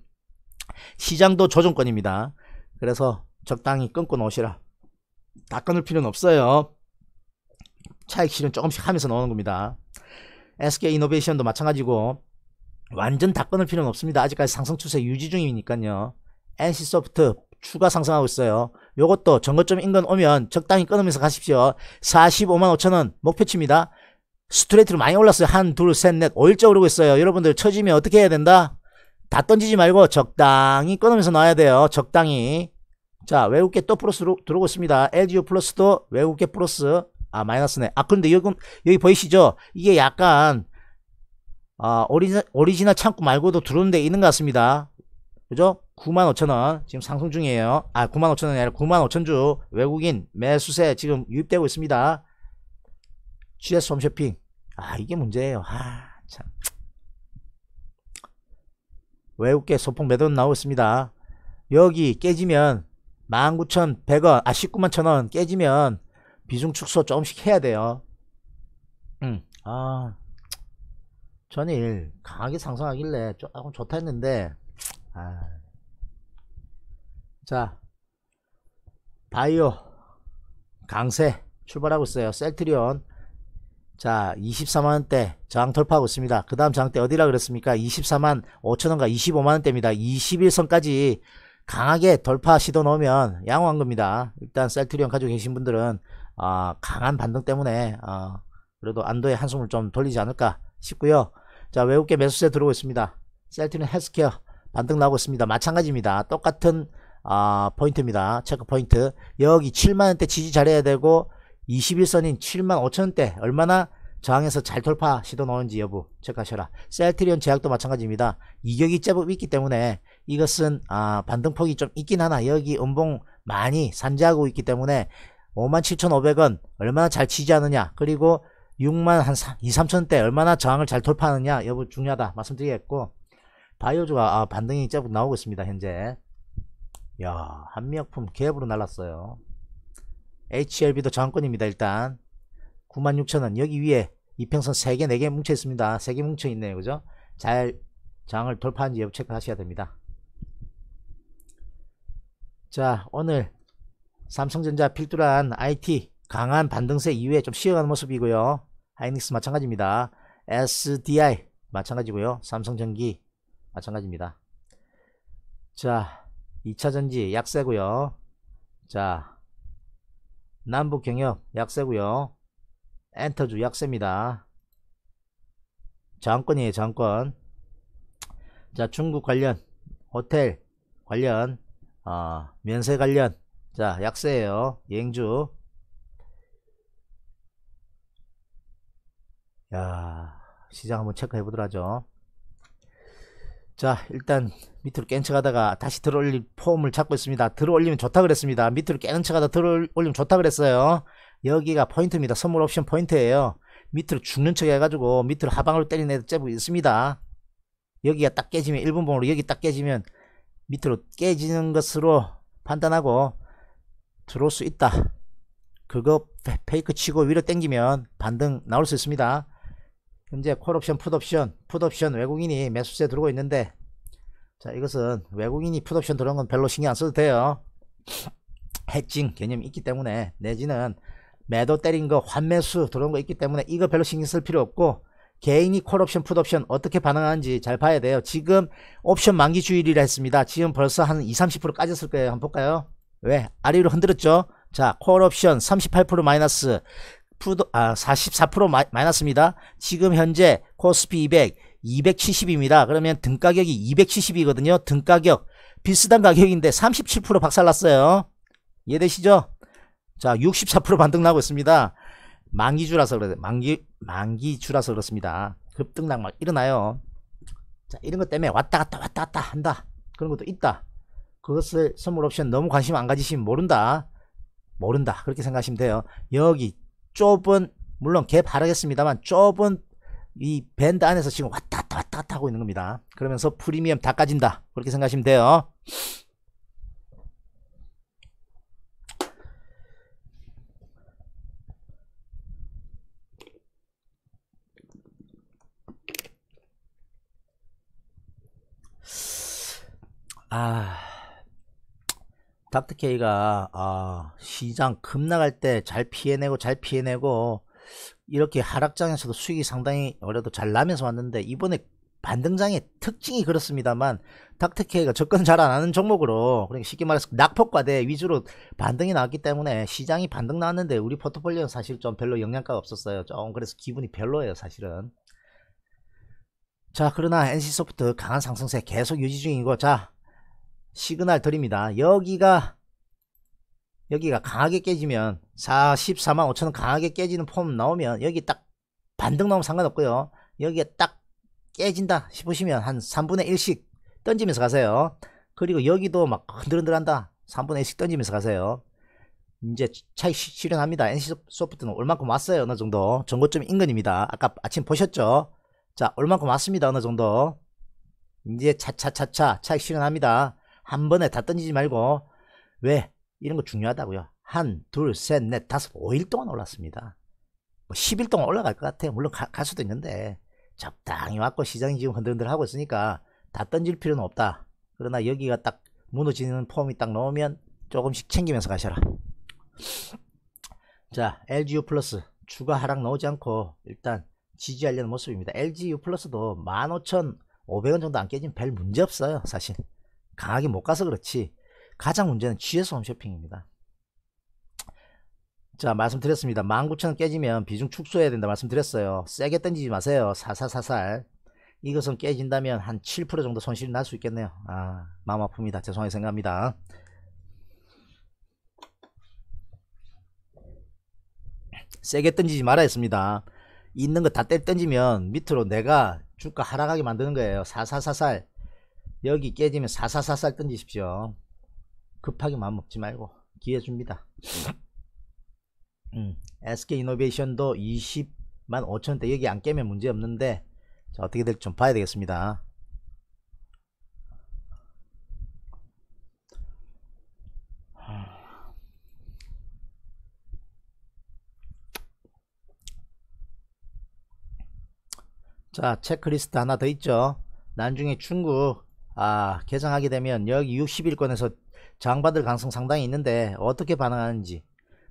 시장도 조정권입니다. 그래서 적당히 끊고 나오시라. 다 끊을 필요는 없어요. 차익 실현 조금씩 하면서 나오는 겁니다. SK 이노베이션도 마찬가지고 완전 다 끊을 필요는 없습니다. 아직까지 상승 추세 유지 중이니까요. NC소프트 추가 상승하고 있어요. 요것도 전거점 인근 오면 적당히 끊으면서 가십시오. 45만 5천원 목표치입니다. 스트레이트로 많이 올랐어요. 한, 둘, 셋, 넷. 5일째 오르고 있어요. 여러분들 처지면 어떻게 해야 된다? 다 던지지 말고 적당히 끊으면서 놔야 돼요. 적당히. 자, 외국계 또 플러스로 들어오고 있습니다. LGU 플러스도 외국계 플러스. 아, 마이너스네. 아, 그런데 여기, 여기 보이시죠? 이게 약간, 어, 오리지널, 오리지널 창고 말고도 들어오는 데 있는 것 같습니다. 그죠? 95,000원 지금 상승 중이에요 아 95,000원이 아니라 95,000주 외국인 매수세 지금 유입되고 있습니다 GS 홈쇼핑 아 이게 문제예요 아참 외국계 소폭 매도는 나오고 있습니다 여기 깨지면 19,100원 아 191,000원 깨지면 비중 축소 조금씩 해야 돼요 음아 전일 강하게 상승하길래 조금 좋다 했는데 아 자, 바이오 강세 출발하고 있어요. 셀트리온 자 24만원대 저항 돌파하고 있습니다 그 다음 저항대 어디라 그랬습니까 24만 5천원과 25만원대입니다 21선까지 강하게 돌파 시도 넣으면 양호한 겁니다 일단 셀트리온 가지고 계신 분들은 어, 강한 반등 때문에 어, 그래도 안도의 한숨을 좀 돌리지 않을까 싶고요 자 외국계 매수세 들어오고 있습니다 셀트리온 헬스케어 반등 나오고 있습니다 마찬가지입니다 똑같은 아, 포인트입니다. 체크 포인트. 여기 7만원대 지지 잘해야 되고 21선인 7만 5천원대 얼마나 저항에서 잘 돌파 시도 나오는지 여부 체크하셔라. 셀트리온 제약도 마찬가지입니다. 이격이 제법 있기 때문에 이것은 아, 반등폭이 좀 있긴 하나 여기 음봉 많이 산재하고 있기 때문에 57,500원 얼마나 잘 지지하느냐 그리고 6만 한 2, 3천대 얼마나 저항을 잘 돌파하느냐 여부 중요하다 말씀드리겠고 바이오즈가 아, 반등이 제법 나오고 있습니다 현재 야 한미약품 개업으로 날랐어요 HLB도 저항권입니다 일단 96,000원 여기 위에 이평선 3개 4개 뭉쳐 있습니다 3개 뭉쳐 있네요 그죠 잘장을 돌파한지 여부 체크하셔야 됩니다 자 오늘 삼성전자 필두란 IT 강한 반등세 이후에 좀 쉬어가는 모습이고요 하이닉스 마찬가지입니다 SDI 마찬가지고요 삼성전기 마찬가지입니다 자 2차전지 약세고요. 자 남북경협 약세고요. 엔터주 약세입니다. 정권이에요정권자 중국 관련 호텔 관련 어, 면세 관련 자약세에요 예행주 야 시장 한번 체크해 보도록 하죠. 자 일단 밑으로 깬 척하다가 다시 들어올릴 폼을 잡고 있습니다. 들어올리면 좋다 그랬습니다. 밑으로 깨는 척하다 들어올리면 좋다 그랬어요. 여기가 포인트입니다. 선물 옵션 포인트예요. 밑으로 죽는 척 해가지고 밑으로 하방으로 때리는 애도 제법 있습니다. 여기가 딱 깨지면 1분봉으로 여기 딱 깨지면 밑으로 깨지는 것으로 판단하고 들어올 수 있다. 그거 페이크 치고 위로 땡기면 반등 나올 수 있습니다. 현재 콜옵션, 풋옵션, 풋옵션 외국인이 매수세 들어오고 있는데 자 이것은 외국인이 풋옵션 들어온 건 별로 신경 안 써도 돼요 해칭 개념이 있기 때문에 내지는 매도 때린 거 환매수 들어온 거 있기 때문에 이거 별로 신경 쓸 필요 없고 개인이 콜옵션 풋옵션 어떻게 반응하는지 잘 봐야 돼요 지금 옵션 만기 주일이라 했습니다 지금 벌써 한 20, 30% 까졌을 거예요 한번 볼까요 왜 아래로 흔들었죠 자 콜옵션 38% 마이너스 푸드, 아, 44%마 마이너스입니다 지금 현재 코스피 200 270입니다. 그러면 등가격이 270이거든요. 등가격 비슷한 가격인데 37% 박살났어요. 이해되시죠? 자, 64% 반등나고 있습니다. 만기주라서 그래 만기 만기주라서 그렇습니다. 급등락 막 일어나요. 자, 이런 것 때문에 왔다 갔다 왔다 갔다 한다. 그런 것도 있다. 그것을 선물 옵션 너무 관심 안 가지시면 모른다. 모른다. 그렇게 생각하시면 돼요. 여기 좁은 물론 개 바라겠습니다만 좁은 이 밴드 안에서 지금 왔다 갔다 왔다 갔다 하고 있는 겁니다. 그러면서 프리미엄 다 까진다. 그렇게 생각하시면 돼요. 아, 닥터케이가, 아, 시장 급 나갈 때 잘 피해내고, 잘 피해내고, 이렇게 하락장에서도 수익이 상당히 어려도 잘 나면서 왔는데 이번에 반등장의 특징이 그렇습니다만 닥터케이가 접근 잘 안 하는 종목으로 그러니까 쉽게 말해서 낙폭과대 위주로 반등이 나왔기 때문에 시장이 반등 나왔는데 우리 포트폴리오는 사실 좀 별로 영향가가 없었어요 좀 그래서 기분이 별로예요 사실은 자 그러나 NC소프트 강한 상승세 계속 유지 중이고 자 시그널 드립니다 여기가 여기가 강하게 깨지면 44만 5천원 강하게 깨지는 폼 나오면 여기 딱 반등 나오면 상관없고요 여기에 딱 깨진다 싶으시면 한 3분의 1씩 던지면서 가세요 그리고 여기도 막 흔들흔들한다 3분의 1씩 던지면서 가세요 이제 차익 실현합니다 NC소프트는 얼만큼 왔어요 어느 정도 전고점 인근입니다 아까 아침 보셨죠 자 얼만큼 왔습니다 어느 정도 이제 차차차차 차익 실현합니다 한 번에 다 던지지 말고 왜 이런 거 중요하다고요. 한, 둘, 셋, 넷, 다섯, 오일 동안 올랐습니다. 뭐 10일 동안 올라갈 것 같아요. 물론 가, 갈 수도 있는데 적당히 왔고 시장이 지금 흔들흔들 하고 있으니까 다 던질 필요는 없다. 그러나 여기가 딱 무너지는 폼이 딱 나오면 조금씩 챙기면서 가셔라. 자, LGU 플러스 추가 하락 나오지 않고 일단 지지하려는 모습입니다. LGU 플러스도 15,500원 정도 안 깨지면 별 문제 없어요. 사실 강하게 못 가서 그렇지 가장 문제는 GS 홈쇼핑입니다. 자 말씀드렸습니다. 19,000원 깨지면 비중 축소해야 된다 말씀드렸어요. 세게 던지지 마세요. 사사사살 이것은 깨진다면 한 7% 정도 손실이 날 수 있겠네요. 아 마음 아픕니다. 죄송하게 생각합니다. 세게 던지지 말아야 했습니다. 있는 거다때 던지면 밑으로 내가 주가 하락하게 만드는 거예요. 사사사살 여기 깨지면 사사사살 던지십시오. 급하게 마음 먹지 말고 기회 줍니다. 음, SK 음. 이노베이션도 20만 5천대 여기 안 깨면 문제 없는데 자, 어떻게 될지 좀 봐야 되겠습니다. 자 체크리스트 하나 더 있죠 나중에 중국 아 개장하게 되면 여기 60일권에서 저받을 가능성 상당히 있는데 어떻게 반응하는지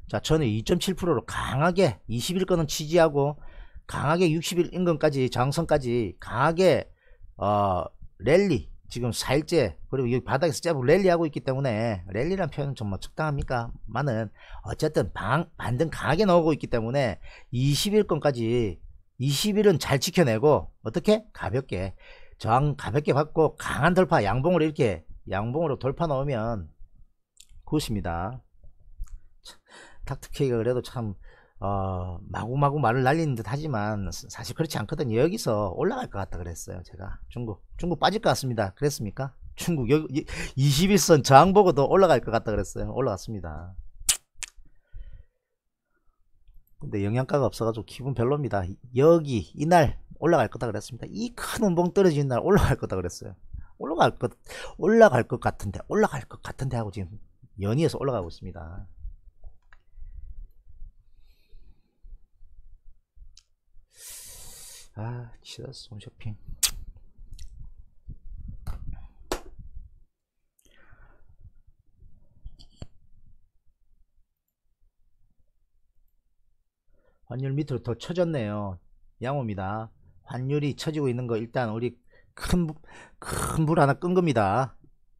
자 저는 2.7%로 강하게 20일권은 취지하고 강하게 60일 인근까지 장성까지 강하게 어 랠리 지금 4일째 그리고 여기 바닥에서 짧은 랠리하고 있기 때문에 랠리란 표현은 정말 적당합니까? 많은 어쨌든 방, 반등 강하게 나오고 있기 때문에 20일권까지 20일은 잘 지켜내고 어떻게? 가볍게 저항 가볍게 받고 강한 돌파 양봉을 이렇게 양봉으로 돌파 넣으면 굿입니다 닥터케이가 그래도 참 어, 마구마구 말을 날리는 듯 하지만 사실 그렇지 않거든요 여기서 올라갈 것 같다 그랬어요 제가 중국 중국 빠질 것 같습니다 그랬습니까 중국 여기 21선 저항 보고도 올라갈 것 같다 그랬어요 올라갔습니다 근데 영양가가 없어가지고 기분 별로입니다 여기 이날 올라갈 거다 그랬습니다 이큰 음봉 떨어지는 날 올라갈 거다 그랬어요 올라갈 것 올라갈 것 같은데 올라갈 것 같은데 하고 지금 연이어서 올라가고 있습니다. 아, 지라스 홈쇼핑. 환율 밑으로 더 쳐졌네요. 양호입니다. 환율이 쳐지고 있는 거 일단 우리 큰, 큰 불 하나 끈 겁니다.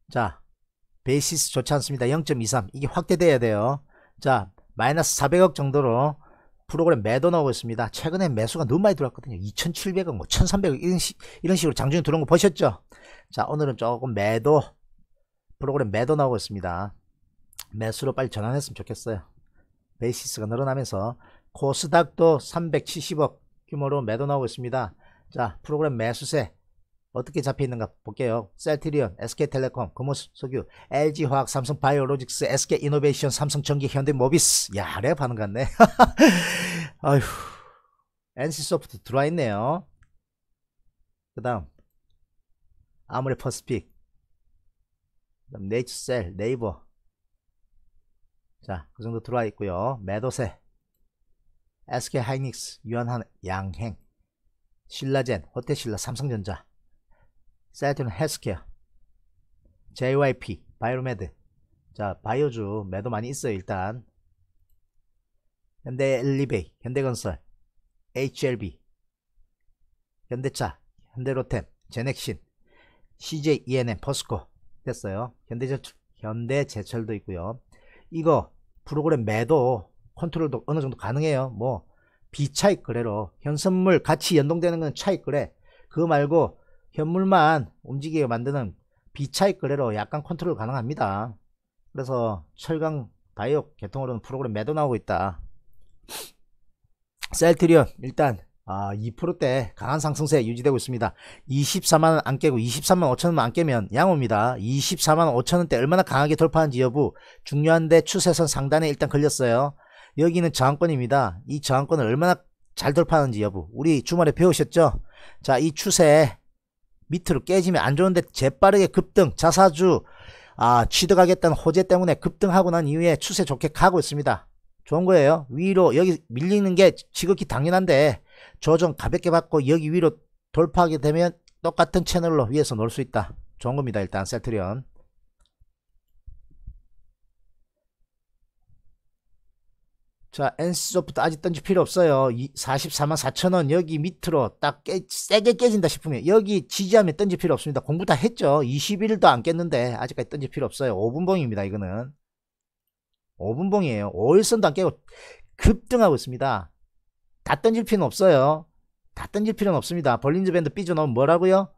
자, 베이시스 좋지 않습니다. 0.23. 이게 확대돼야 돼요. 자, 마이너스 400억 정도로 프로그램 매도 나오고 있습니다. 최근에 매수가 너무 많이 들어왔거든요. 2,700억, 뭐 1,300억 이런, 시, 이런 식으로 장중에 들어온 거 보셨죠? 자, 오늘은 조금 매도 프로그램 매도 나오고 있습니다. 매수로 빨리 전환했으면 좋겠어요. 베이시스가 늘어나면서 코스닥도 370억 규모로 매도 나오고 있습니다. 자, 프로그램 매수세 어떻게 잡혀있는가 볼게요. 셀트리온, SK텔레콤, 금호석유, LG화학, 삼성바이오로직스, SK이노베이션, 삼성전기, 현대모비스. 야, 랩 하는 것 같네. [LAUGHS] 아휴, NC소프트 들어와 있네요. 그 다음, 아무리 퍼스픽, 그다음 네이처셀, 네이버. 자, 그 정도 들어와 있고요. 매도세, SK하이닉스, 유한한, 양행, 신라젠, 호텔신라, 삼성전자. 사이트는 헬스케어, JYP, 바이오메드. 자, 바이오주 매도 많이 있어요, 일단. 현대 엘리베이, 현대건설, HLB, 현대차, 현대로템, 제넥신, CJ ENM, 포스코 됐어요. 현대제철, 현대제철도 있고요. 이거 프로그램 매도 컨트롤도 어느 정도 가능해요. 뭐 비차익 거래로 현선물 같이 연동되는 건 차익 거래. 그거 말고 현물만 움직이게 만드는 비차익 거래로 약간 컨트롤 가능합니다. 그래서 철강 다이오 개통으로는 프로그램 매도 나오고 있다. 셀트리온 일단 아, 2%대 강한 상승세 유지되고 있습니다. 24만원 안 깨고 23만 5천원만 안 깨면 양호입니다. 24만 5천원대 얼마나 강하게 돌파하는지 여부 중요한데 추세선 상단에 일단 걸렸어요. 여기는 저항권입니다. 이 저항권을 얼마나 잘 돌파하는지 여부 우리 주말에 배우셨죠? 자 이 추세 밑으로 깨지면 안 좋은데 재빠르게 급등 자사주 아, 취득하겠다는 호재 때문에 급등하고 난 이후에 추세 좋게 가고 있습니다. 좋은 거예요. 위로 여기 밀리는 게 지극히 당연한데 조정 가볍게 받고 여기 위로 돌파하게 되면 똑같은 채널로 위에서 놀 수 있다. 좋은 겁니다. 일단 세트리온. 자, 엔씨소프트 아직 던질 필요 없어요. 44만 4천원 여기 밑으로 딱 깨, 세게 깨진다 싶으면 여기 지지하면 던질 필요 없습니다. 공부 다 했죠. 21도 일안 깼는데 아직까지 던질 필요 없어요. 5분봉입니다. 이거는. 5분봉이에요. 5일선도 안 깨고 급등하고 있습니다. 다 던질 필요는 없어요. 다 던질 필요는 없습니다. 벌린즈 밴드 삐져 넣으면 뭐라고요?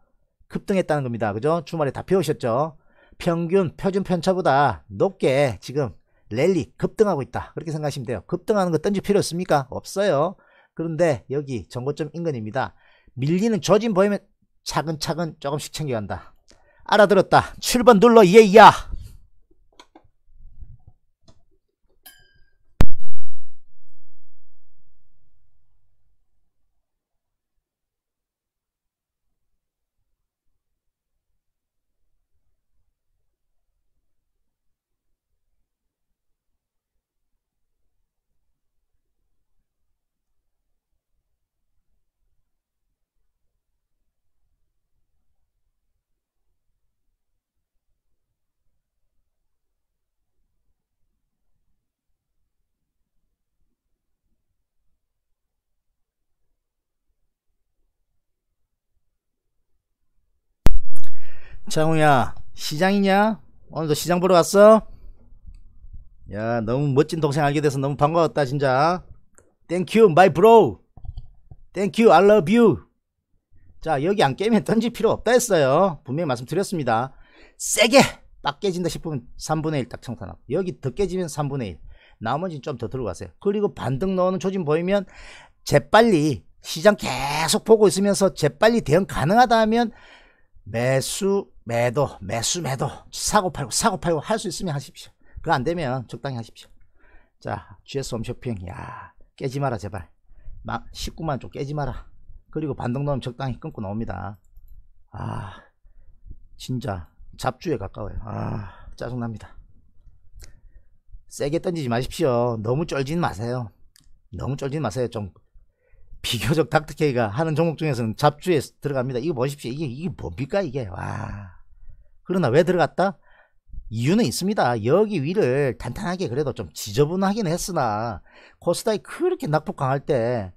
급등했다는 겁니다. 그죠? 주말에 다 배우셨죠? 평균 표준 편차보다 높게 지금 랠리 급등하고 있다 그렇게 생각하시면 돼요 급등하는 거 던질 필요 없습니까 없어요 그런데 여기 전고점 인근입니다 밀리는 조짐 보이면 차근차근 조금씩 챙겨간다 알아들었다 7번 눌러 예이야 장우야 시장이냐? 오늘도 시장 보러 왔어? 야 너무 멋진 동생 알게 돼서 너무 반가웠다 진짜 땡큐 마이 브로우 땡큐 I love you 자 여기 안 깨면 던질 필요 없다 했어요 분명히 말씀드렸습니다 세게 딱 깨진다 싶으면 3분의 1 딱 청산하고 여기 더 깨지면 3분의 1 나머지는 좀 더 들어가세요 그리고 반등 넣어는 초진 보이면 재빨리 시장 계속 보고 있으면서 재빨리 대응 가능하다 하면 매수 매도 매수 매도 사고 팔고 사고 팔고 할 수 있으면 하십시오 그거 안되면 적당히 하십시오 자 GS 홈쇼핑 야 깨지 마라 제발 막 19만 좀 깨지 마라 그리고 반동 넣으면 적당히 끊고 나옵니다 아 진짜 잡주에 가까워요 아 짜증납니다 세게 던지지 마십시오 너무 쫄진 마세요 너무 쫄진 마세요 좀 비교적 닥터케이가 하는 종목 중에서는 잡주에 들어갑니다. 이거 보십시오. 이게, 이게 뭡니까? 이게. 와. 그러나 왜 들어갔다? 이유는 있습니다. 여기 위를 단단하게 그래도 좀 지저분하긴 했으나 코스닥이 그렇게 낙폭 강할 때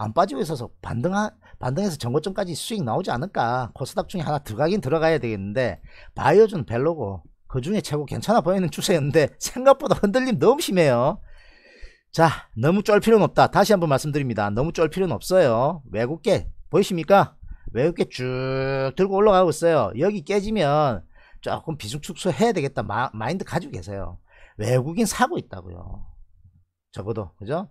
안 빠지고 있어서 반등하, 반등해서 전고점까지 수익 나오지 않을까. 코스닥 중에 하나 들어가긴 들어가야 되겠는데 바이오준 벨로고 그 중에 최고 괜찮아 보이는 추세였는데 생각보다 흔들림 너무 심해요. 자 너무 쫄 필요는 없다 다시 한번 말씀드립니다 너무 쫄 필요는 없어요 외국계 보이십니까 외국계 쭉 들고 올라가고 있어요 여기 깨지면 조금 비중 축소해야 되겠다 마, 마인드 가지고 계세요 외국인 사고 있다고요 적어도 그죠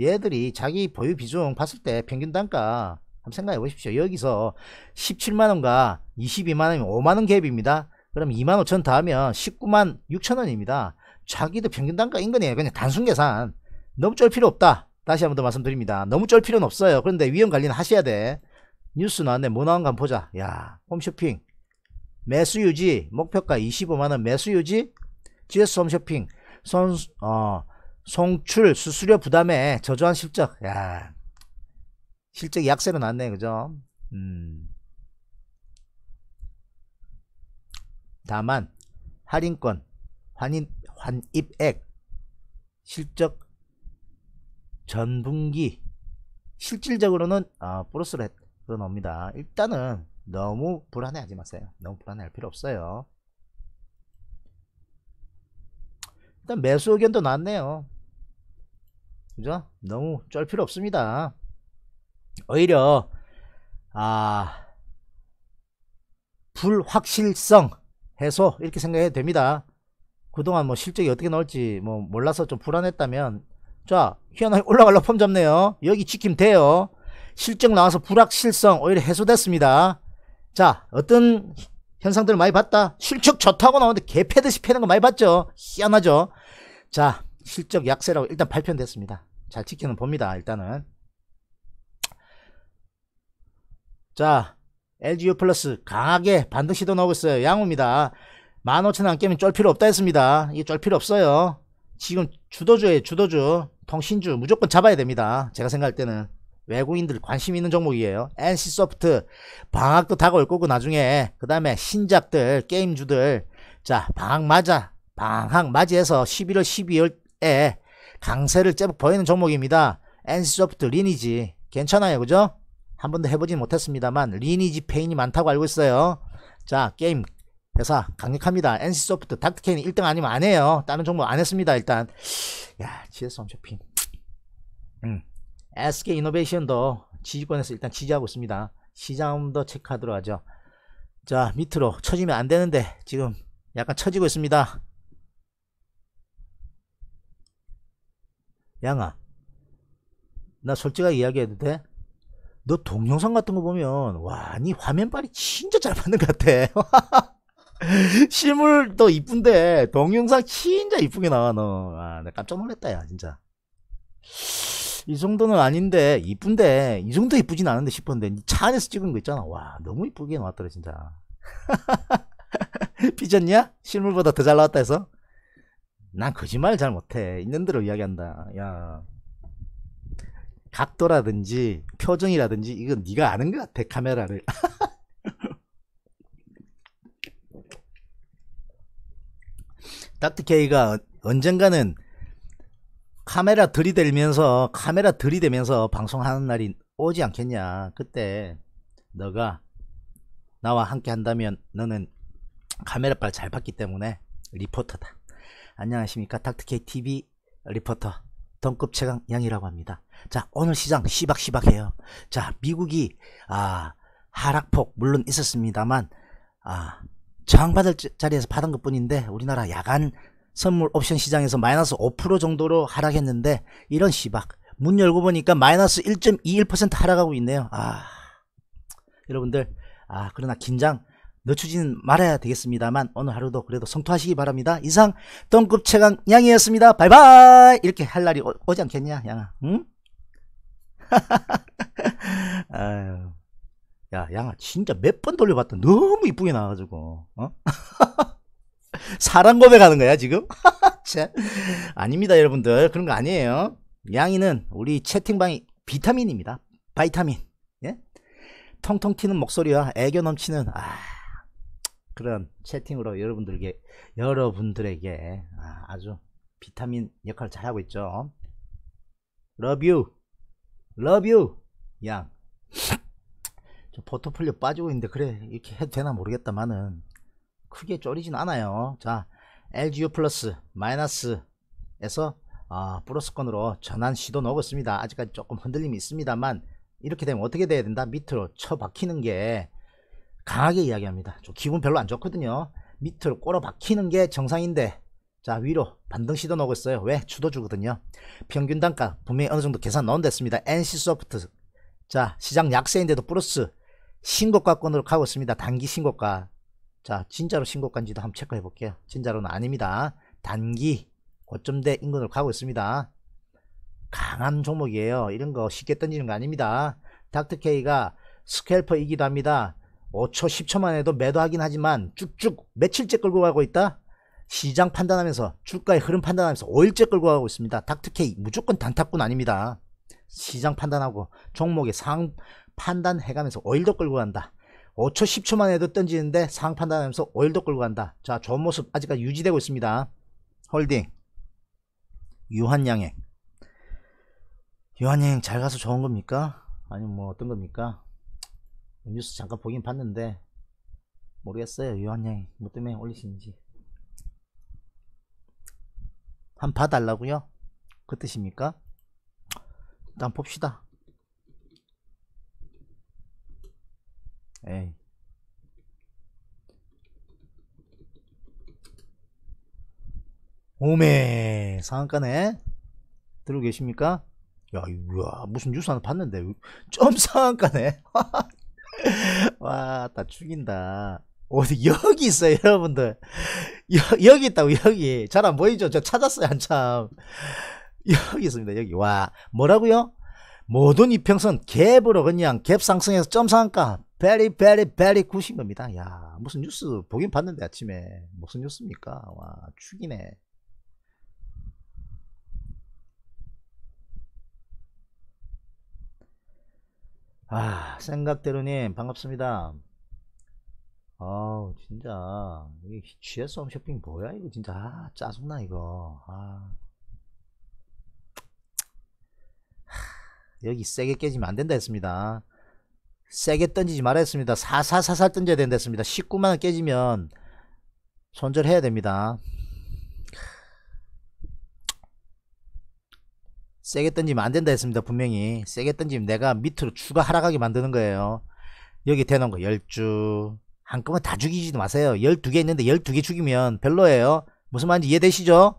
얘들이 자기 보유 비중 봤을 때 평균 단가 한번 생각해 보십시오 여기서 17만원과 22만원이면 5만원 갭입니다 그럼 2만 5천 더하면 19만 6천원입니다 자기도 평균 단가인 거네요 그냥 단순 계산 너무 쩔 필요 없다. 다시 한 번 더 말씀드립니다. 너무 쩔 필요는 없어요. 그런데 위험 관리는 하셔야 돼. 뉴스 나왔네. 뭐 나온 가 보자. 야, 홈쇼핑. 매수 유지. 목표가 25만원 매수 유지. GS 홈쇼핑. 선, 어, 송출 수수료 부담에 저조한 실적. 야, 실적 약세로 났네. 그죠? 음. 다만, 할인권, 환인 환입액, 실적 전분기 실질적으로는 아, 플러스로 했, 그런 겁니다. 일단은 너무 불안해하지 마세요. 너무 불안해할 필요 없어요. 일단 매수 의견도 나왔네요. 그죠? 너무 쫄 필요 없습니다. 오히려 아 불확실성 해소 이렇게 생각해도 됩니다. 그동안 뭐 실적이 어떻게 나올지 뭐 몰라서 좀 불안했다면 자 희한하게 올라갈라 폼 잡네요. 여기 지킴 돼요. 실적 나와서 불확실성 오히려 해소됐습니다. 자 어떤 현상들을 많이 봤다. 실적 좋다고 나오는데 개패듯이 패는 거 많이 봤죠. 희한하죠. 자 실적 약세라고 일단 발표는 됐습니다. 잘 지키는 봅니다. 일단은 자 LGU 플러스 강하게 반등 시도 나오고 있어요. 양호입니다. 15,000원 안 깨면 쫄 필요 없다 했습니다. 이쫄 게 필요 없어요. 지금 주도주에 요 주도주 통신주 무조건 잡아야 됩니다. 제가 생각할 때는 외국인들 관심 있는 종목이에요. NC소프트 방학도 다가올 거고 나중에 그 다음에 신작들 게임주들 자 방학 맞아 방학 맞이해서 11월 12월에 강세를 제법 보이는 종목입니다. NC소프트 리니지 괜찮아요 그죠? 한 번도 해보진 못했습니다만 리니지 페인이 많다고 알고 있어요. 자 게임 회사 강력합니다. NC소프트, 닥터케인 1등 아니면 안 해요. 다른 종목 안 했습니다. 일단 야 GS 홈쇼핑 음. SK 이노베이션도 지지권에서 일단 지지하고 있습니다. 시장도 체크하도록 하죠. 자 밑으로 쳐지면 안 되는데 지금 약간 쳐지고 있습니다. 양아 나 솔직하게 이야기해도 돼? 너 동영상 같은 거 보면 와니 네 화면빨이 진짜 잘 맞는 것 같아 [LAUGHS] 실물도 이쁜데 동영상 진짜 이쁘게 나와 너. 아, 내가 깜짝 놀랐다 야 진짜. 이 정도는 아닌데 이쁜데 이 정도 이쁘진 않은데 싶었는데 차 안에서 찍은 거 있잖아. 와 너무 이쁘게 나왔더라 진짜. [LAUGHS] 삐졌냐? 실물보다 더 잘 나왔다 해서? 난 거짓말 잘 못해. 있는 대로 이야기한다. 야. 각도라든지 표정이라든지 이건 네가 아는 것 같아 카메라를 [LAUGHS] 닥터 이가 언젠가는 카메라 들이대면서 카메라 들이대면서 방송하는 날이 오지 않겠냐 그때 너가 나와 함께 한다면 너는 카메라빨 잘 봤기 때문에 리포터다 안녕하십니까 닥터케이 TV 리포터 덩급 최강 양이라고 합니다 자 오늘 시장 시박시박해요 자 미국이 아 하락폭 물론 있었습니다만 아 저항받을 자리에서 받은 것 뿐인데 우리나라 야간 선물 옵션 시장에서 마이너스 5% 정도로 하락했는데 이런 시박 문 열고 보니까 마이너스 1.21% 하락하고 있네요 아 여러분들 아 그러나 긴장 늦추지는 말아야 되겠습니다만 오늘 하루도 그래도 성투하시기 바랍니다 이상 똥급 최강 양이었습니다 바이바이 이렇게 할 날이 오, 지 않겠냐 양아 응? [LAUGHS] 아유 야, 양아, 진짜 몇 번돌려봤더니 너무 이쁘게 나와가지고, 어? [LAUGHS] 사랑 고백하는 거야, 지금? [LAUGHS] 아닙니다, 여러분들. 그런 거 아니에요. 양이는 우리 채팅방이 비타민입니다. 바이타민. 예? 통통 튀는 목소리와 애교 넘치는, 아, 그런 채팅으로 여러분들에게, 여러분들에게 아, 주 비타민 역할을 잘하고 있죠. 러브 유. 러브 유. 양. 포트폴리오 빠지고 있는데 그래 이렇게 해도 되나 모르겠다만은 크게 쫄이진 않아요 자 LGU 플러스 마이너스에서 아, 플러스권으로 전환 시도 넣었습니다 아직까지 조금 흔들림이 있습니다만 이렇게 되면 어떻게 돼야 된다 밑으로 쳐박히는 게 강하게 이야기합니다 좀 기분 별로 안 좋거든요 밑으로 꼬라박히는 게 정상인데 자 위로 반등 시도 넣고 있어요 왜? 주도 주거든요 평균 단가 분명히 어느 정도 계산 넣은 됐습니다 NC소프트 자 시장 약세인데도 플러스 신고가권으로 가고 있습니다. 단기 신고가. 자, 진짜로 신고가인지도 한번 체크해 볼게요. 진짜로는 아닙니다. 단기 고점대 인근으로 가고 있습니다. 강한 종목이에요. 이런 거 쉽게 던지는 거 아닙니다. 닥터케이가 스켈퍼이기도 합니다. 5초, 10초만 해도 매도하긴 하지만 쭉쭉 며칠째 끌고 가고 있다? 시장 판단하면서 주가의 흐름 판단하면서 5일째 끌고 가고 있습니다. 닥터케이 무조건 단타꾼 아닙니다. 시장 판단하고 종목의 상 판단해가면서 오일도 끌고 간다. 5초 10초만 해도 던지는데 상황 판단하면서 오일도 끌고 간다. 자 좋은 모습 아직까지 유지되고 있습니다. 홀딩 유한양행 유한양행 잘 가서 좋은 겁니까? 아니면 뭐 어떤 겁니까? 뉴스 잠깐 보긴 봤는데 모르겠어요 유한양행 뭐 때문에 올리시는지 한 봐달라고요? 그 뜻입니까? 일단 봅시다 에이. 오메 상한가네 들고 계십니까? 야, 야 무슨 뉴스 하나 봤는데 좀 상한가네 [LAUGHS] 와다 죽인다 어디 여기 있어요 여러분들 여, 여기 있다고 여기 잘 안 보이죠 저 찾았어요 한참 여기 있습니다 여기 와 뭐라고요 모든 이평선 갭으로 그냥 갭 상승해서 점 상한가 베리 베리 베리 굿인 겁니다. 야 무슨 뉴스 보긴 봤는데 아침에 무슨 뉴스입니까? 와 죽이네. 아 생각대로님 반갑습니다. 아우 진짜 이 GS홈 쇼핑 뭐야 이거 진짜 아, 짜증나 이거 아. 여기 세게 깨지면 안된다 했습니다 세게 던지지 말아야 했습니다. 사사사살 던져야 된댔습니다. 19만원 깨지면 손절해야 됩니다. 세게 던지면 안 된다 했습니다. 분명히. 세게 던지면 내가 밑으로 추가 하락하게 만드는 거예요. 여기 대놓은 거 10주. 한꺼번에 다 죽이지도 마세요. 12개 있는데 12개 죽이면 별로예요. 무슨 말인지 이해되시죠?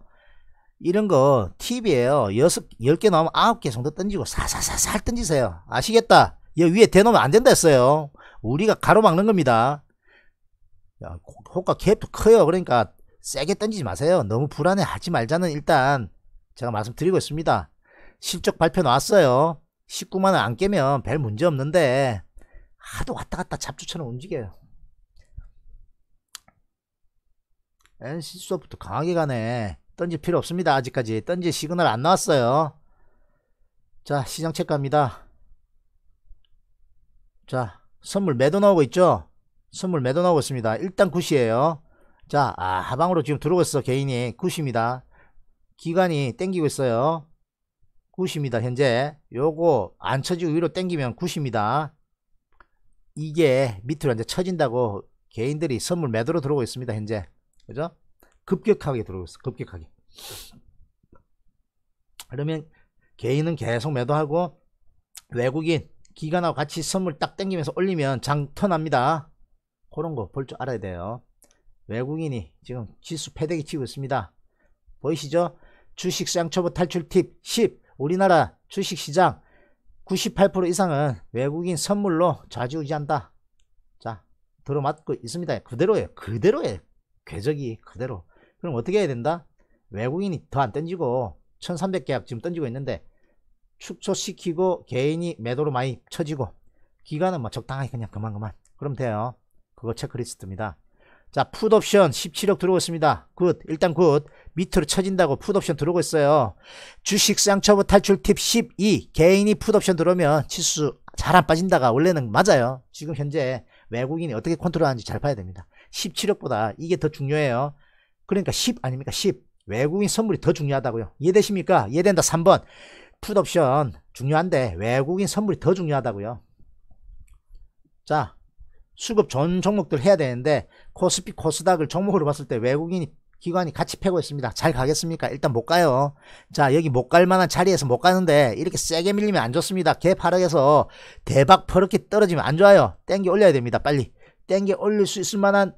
이런 거 팁이에요. 6, 10개 넘으면 9개 정도 던지고 사사사살 던지세요. 아시겠다? 얘 위에 대놓으면 안 된다 했어요. 우리가 가로막는 겁니다. 야, 호가 갭도 커요. 그러니까 세게 던지지 마세요. 너무 불안해하지 말자는 일단 제가 말씀드리고 있습니다. 실적 발표 나왔어요. 19만원 안 깨면 별 문제 없는데 하도 왔다 갔다 잡주처럼 움직여요. NC소프트 강하게 가네. 던질 필요 없습니다. 아직까지 던질 시그널 안 나왔어요. 자 시장 체크합니다. 자 선물 매도 나오고 있죠 선물 매도 나오고 있습니다 일단 굿이에요 자 아, 하방으로 지금 들어오고 있어 개인이 굿입니다 기간이 땡기고 있어요 굿입니다 현재 요거 안 쳐지고 위로 땡기면 굿입니다 이게 밑으로 이제 쳐진다고 개인들이 선물 매도로 들어오고 있습니다 현재 그죠 급격하게 들어오고 있어 급격하게 그러면 개인은 계속 매도하고 외국인 기간하고 같이 선물 딱 땡기면서 올리면 장터납니다. 그런 거 볼 줄 알아야 돼요. 외국인이 지금 지수 패대기 치고 있습니다. 보이시죠? 주식 시장초보 탈출 팁 10. 우리나라 주식시장 98% 이상은 외국인 선물로 좌지우지한다. 자, 들어맞고 있습니다. 그대로예요. 그대로예요. 궤적이 그대로. 그럼 어떻게 해야 된다? 외국인이 더 안 던지고 1300계약 지금 던지고 있는데 축소시키고 개인이 매도로 많이 쳐지고 기간은 뭐 적당하게 그냥 그만 그만 그럼 돼요 그거 체크리스트입니다 자 풋옵션 17억 들어오고 있습니다 굿 일단 굿 밑으로 쳐진다고 풋옵션 들어오고 있어요 주식 상처부 탈출 팁 12 개인이 풋옵션 들어오면 치수 잘 안 빠진다가 원래는 맞아요 지금 현재 외국인이 어떻게 컨트롤하는지 잘 봐야 됩니다 17억보다 이게 더 중요해요 그러니까 10 아닙니까 10 외국인 선물이 더 중요하다고요 이해되십니까 이해된다 3번 풋옵션 중요한데 외국인 선물이 더 중요하다고요. 자 수급 전 종목들 해야 되는데 코스피 코스닥을 종목으로 봤을 때외국인 기관이 같이 패고 있습니다. 잘 가겠습니까? 일단 못 가요. 자, 여기 못 갈 만한 자리에서 못 가는데 이렇게 세게 밀리면 안 좋습니다. 개파락에서 대박 퍼렇게 떨어지면 안 좋아요. 땡겨 올려야 됩니다. 빨리. 땡겨 올릴 수 있을 만한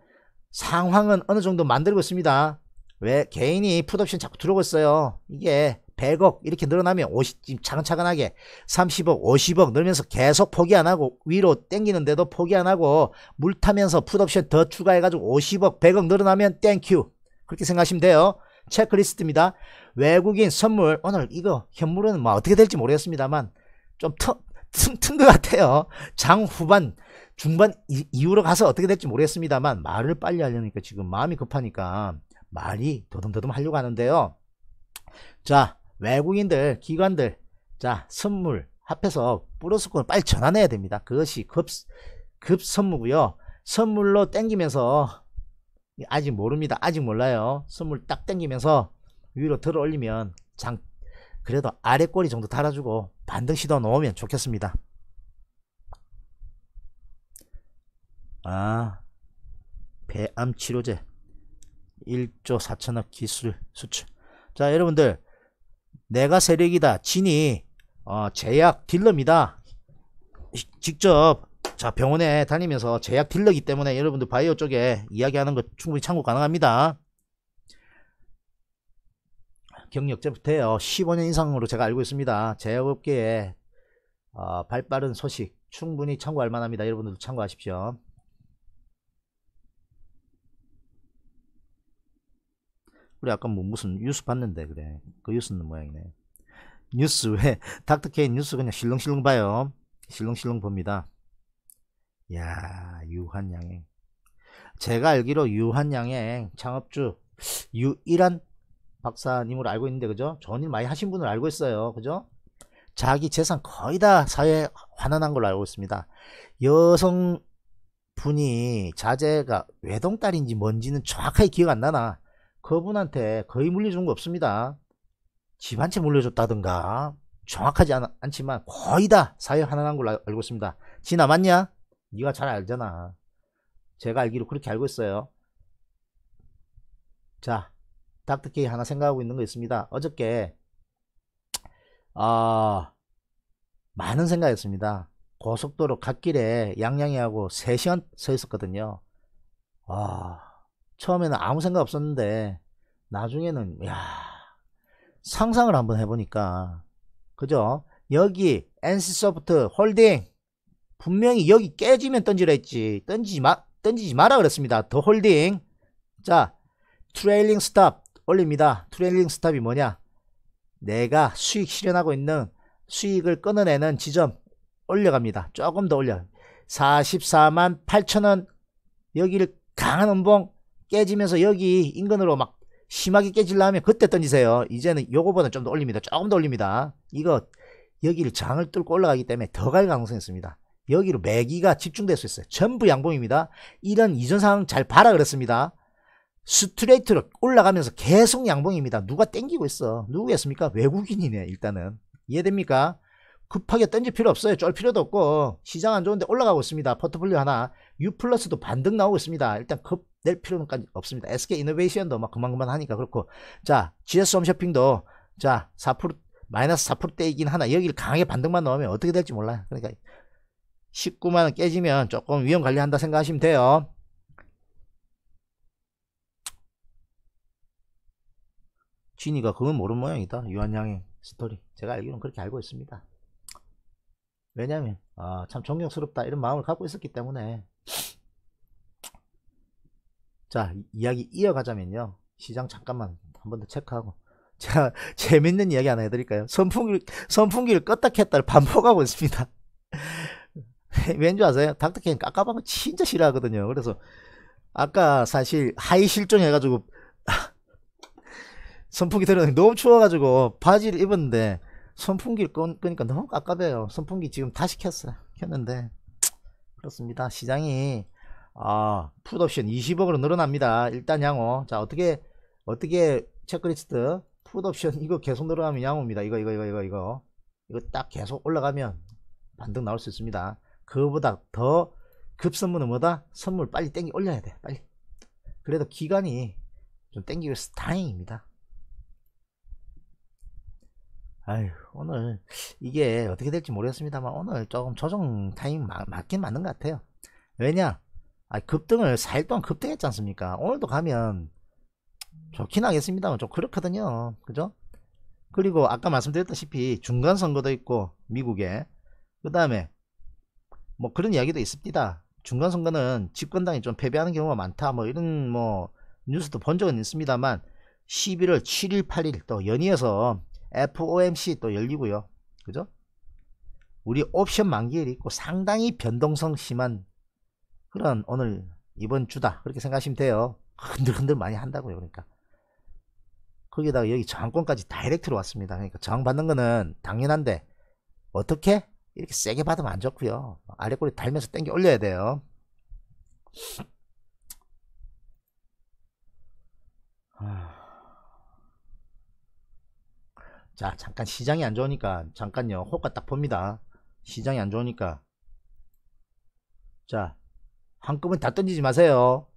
상황은 어느 정도 만들고 있습니다. 왜 개인이 풋옵션 자꾸 들어오고 있어요. 이게 100억 이렇게 늘어나면 50, 차근차근하게 30억, 50억 늘면서 계속 포기 안 하고 위로 땡기는데도 포기 안 하고 물 타면서 풋옵션 더 추가해가지고 50억, 100억 늘어나면 땡큐. 그렇게 생각하시면 돼요. 체크리스트입니다. 외국인 선물 오늘 이거 현물은 뭐 어떻게 될지 모르겠습니다만 좀튼튼것 같아요. 장 후반 중반 이후로 가서 어떻게 될지 모르겠습니다만 말을 빨리 하려니까 지금 마음이 급하니까 말이 더듬더듬 하려고 하는데요. 자 외국인들, 기관들, 자, 선물 합해서 플러스권을 빨리 전환해야 됩니다. 그것이 급, 급 선무고요. 선물로 땡기면서 아직 모릅니다. 아직 몰라요. 선물 딱 땡기면서 위로 들어 올리면 장, 그래도 아래 꼬리 정도 달아주고 반등 시도 넣으면 좋겠습니다. 아, 배암 치료제 1조 4천억 기술 수출. 자, 여러분들 내가 세력이다. 진이 어, 제약 딜러입니다. 직접 자 병원에 다니면서 제약 딜러기 때문에 여러분들 바이오 쪽에 이야기하는 거 충분히 참고 가능합니다. 경력 때부터요. 15년 이상으로 제가 알고 있습니다. 제약업계에 어, 발빠른 소식 충분히 참고할 만합니다. 여러분들도 참고하십시오. 우리 아까 뭐 무슨 뉴스 봤는데 그래 그 뉴스 는 모양이네 뉴스 왜 [LAUGHS] 닥터케인 뉴스 그냥 실렁실렁 봐요 실렁실렁 봅니다 야 유한양행 제가 알기로 유한양행 창업주 유일한 박사님으로 알고 있는데 그죠 전일 많이 하신 분을 알고 있어요 그죠 자기 재산 거의 다 사회에 환원한 걸로 알고 있습니다 여성분이 자제가 외동딸인지 뭔지는 정확하게 기억 안 나나 그분한테 거의 물려준 거 없습니다. 집한채 물려줬다든가 정확하지 않, 지만 거의 다 사회 하나난 걸로 알고 있습니다. 지나 맞냐? 네가 잘 알잖아. 제가 알기로 그렇게 알고 있어요. 자, 닥터케이 하나 생각하고 있는 거 있습니다. 어저께 아 어, 많은 생각했습니다. 고속도로 갓길에 양양이하고 3시간 서 있었거든요. 아 처음에는 아무 생각 없었는데 나중에는 야 상상을 한번 해보니까 그죠? 여기 NC소프트 홀딩 분명히 여기 깨지면 던지라 했지 던지지 마 던지지 마라 그랬습니다. 더 홀딩 자 트레일링 스탑 올립니다. 트레일링 스탑이 뭐냐? 내가 수익 실현하고 있는 수익을 끊어내는 지점 올려갑니다. 조금 더 올려. 44만 8천원 여기를 강한 음봉 깨지면서 여기 인근으로 막 심하게 깨질라면 그때 던지세요 이제는 요거보다 좀더 올립니다 조금 더 올립니다 이거 여기를 장을 뚫고 올라가기 때문에 더 갈 가능성이 있습니다 여기로 매기가 집중될 수 있어요 전부 양봉입니다 이런 이전 상황 잘 봐라 그랬습니다 스트레이트로 올라가면서 계속 양봉입니다 누가 땡기고 있어 누구겠습니까 외국인이네 일단은 이해됩니까 급하게 던질 필요 없어요 쫄 필요도 없고 시장 안 좋은데 올라가고 있습니다 포트폴리오 하나 U 플러스도 반등 나오고 있습니다 일단 급낼 필요는 없습니다. SK 이노베이션도 막 그만그만 하니까 그렇고 자 GS 홈쇼핑도 자4% 마이너스 4%대이긴 하나 여기를 강하게 반등만 넣으면 어떻게 될지 몰라요. 그러니까 19만원 깨지면 조금 위험 관리한다 생각하시면 돼요. 진이가 그건 모르는 모양이다. 유한양의 스토리. 제가 알기로는 그렇게 알고 있습니다. 왜냐면 하 아, 참 존경스럽다 이런 마음을 갖고 있었기 때문에 자 이야기 이어가자면요 시장 잠깐만 한 번 더 체크하고 [LAUGHS] 자 재밌는 이야기 하나 해드릴까요 선풍기, 선풍기를 껐다 켰다를 반복하고 있습니다 [LAUGHS] 왠지 아세요 닥터캔 깝깝하면 진짜 싫어하거든요 그래서 아까 사실 하이 실종해가지고 [LAUGHS] 선풍기 들어가 너무 추워가지고 바지를 입었는데 선풍기를 끄니까 너무 깝깝해요 선풍기 지금 다시 켰어요 켰는데 그렇습니다 시장이 아, 풋옵션 20억으로 늘어납니다. 일단 양호. 자, 어떻게, 어떻게 체크리스트, 풋옵션 [LAUGHS] 이거 계속 늘어나면 양호입니다. 이거, 이거, 이거, 이거, 이거. 이거 딱 계속 올라가면 반등 나올 수 있습니다. 그거보다 더 급선무는 뭐다? 선물 빨리 땡기 올려야 돼. 빨리. 그래도 기간이 좀 땡기면서 다행입니다. 아휴, 오늘 이게 어떻게 될지 모르겠습니다만 오늘 조금 조정 타임 맞긴 맞는 것 같아요. 왜냐? 아, 급등을 4일 동안 급등했지 않습니까? 오늘도 가면 좋긴 하겠습니다만 좀 그렇거든요. 그죠? 그리고 아까 말씀드렸다시피 중간 선거도 있고 미국에 그 다음에 뭐 그런 이야기도 있습니다. 중간 선거는 집권당이 좀 패배하는 경우가 많다. 뭐 이런 뭐 뉴스도 본 적은 있습니다만 11월 7일, 8일 또 연이어서 FOMC 또 열리고요. 그죠? 우리 옵션 만기일 있고 상당히 변동성 심한 그런 오늘 이번 주다 그렇게 생각하시면 돼요 흔들흔들 많이 한다고요 그러니까 거기다가 여기 저항권까지 다이렉트로 왔습니다 그러니까 저항받는 거는 당연한데 어떻게 이렇게 세게 받으면 안 좋고요 아래 꼬리 달면서 땡겨 올려야 돼요 자 잠깐 시장이 안 좋으니까 잠깐요 호가 딱 봅니다 시장이 안 좋으니까 자 한꺼번에 다 던지지 마세요.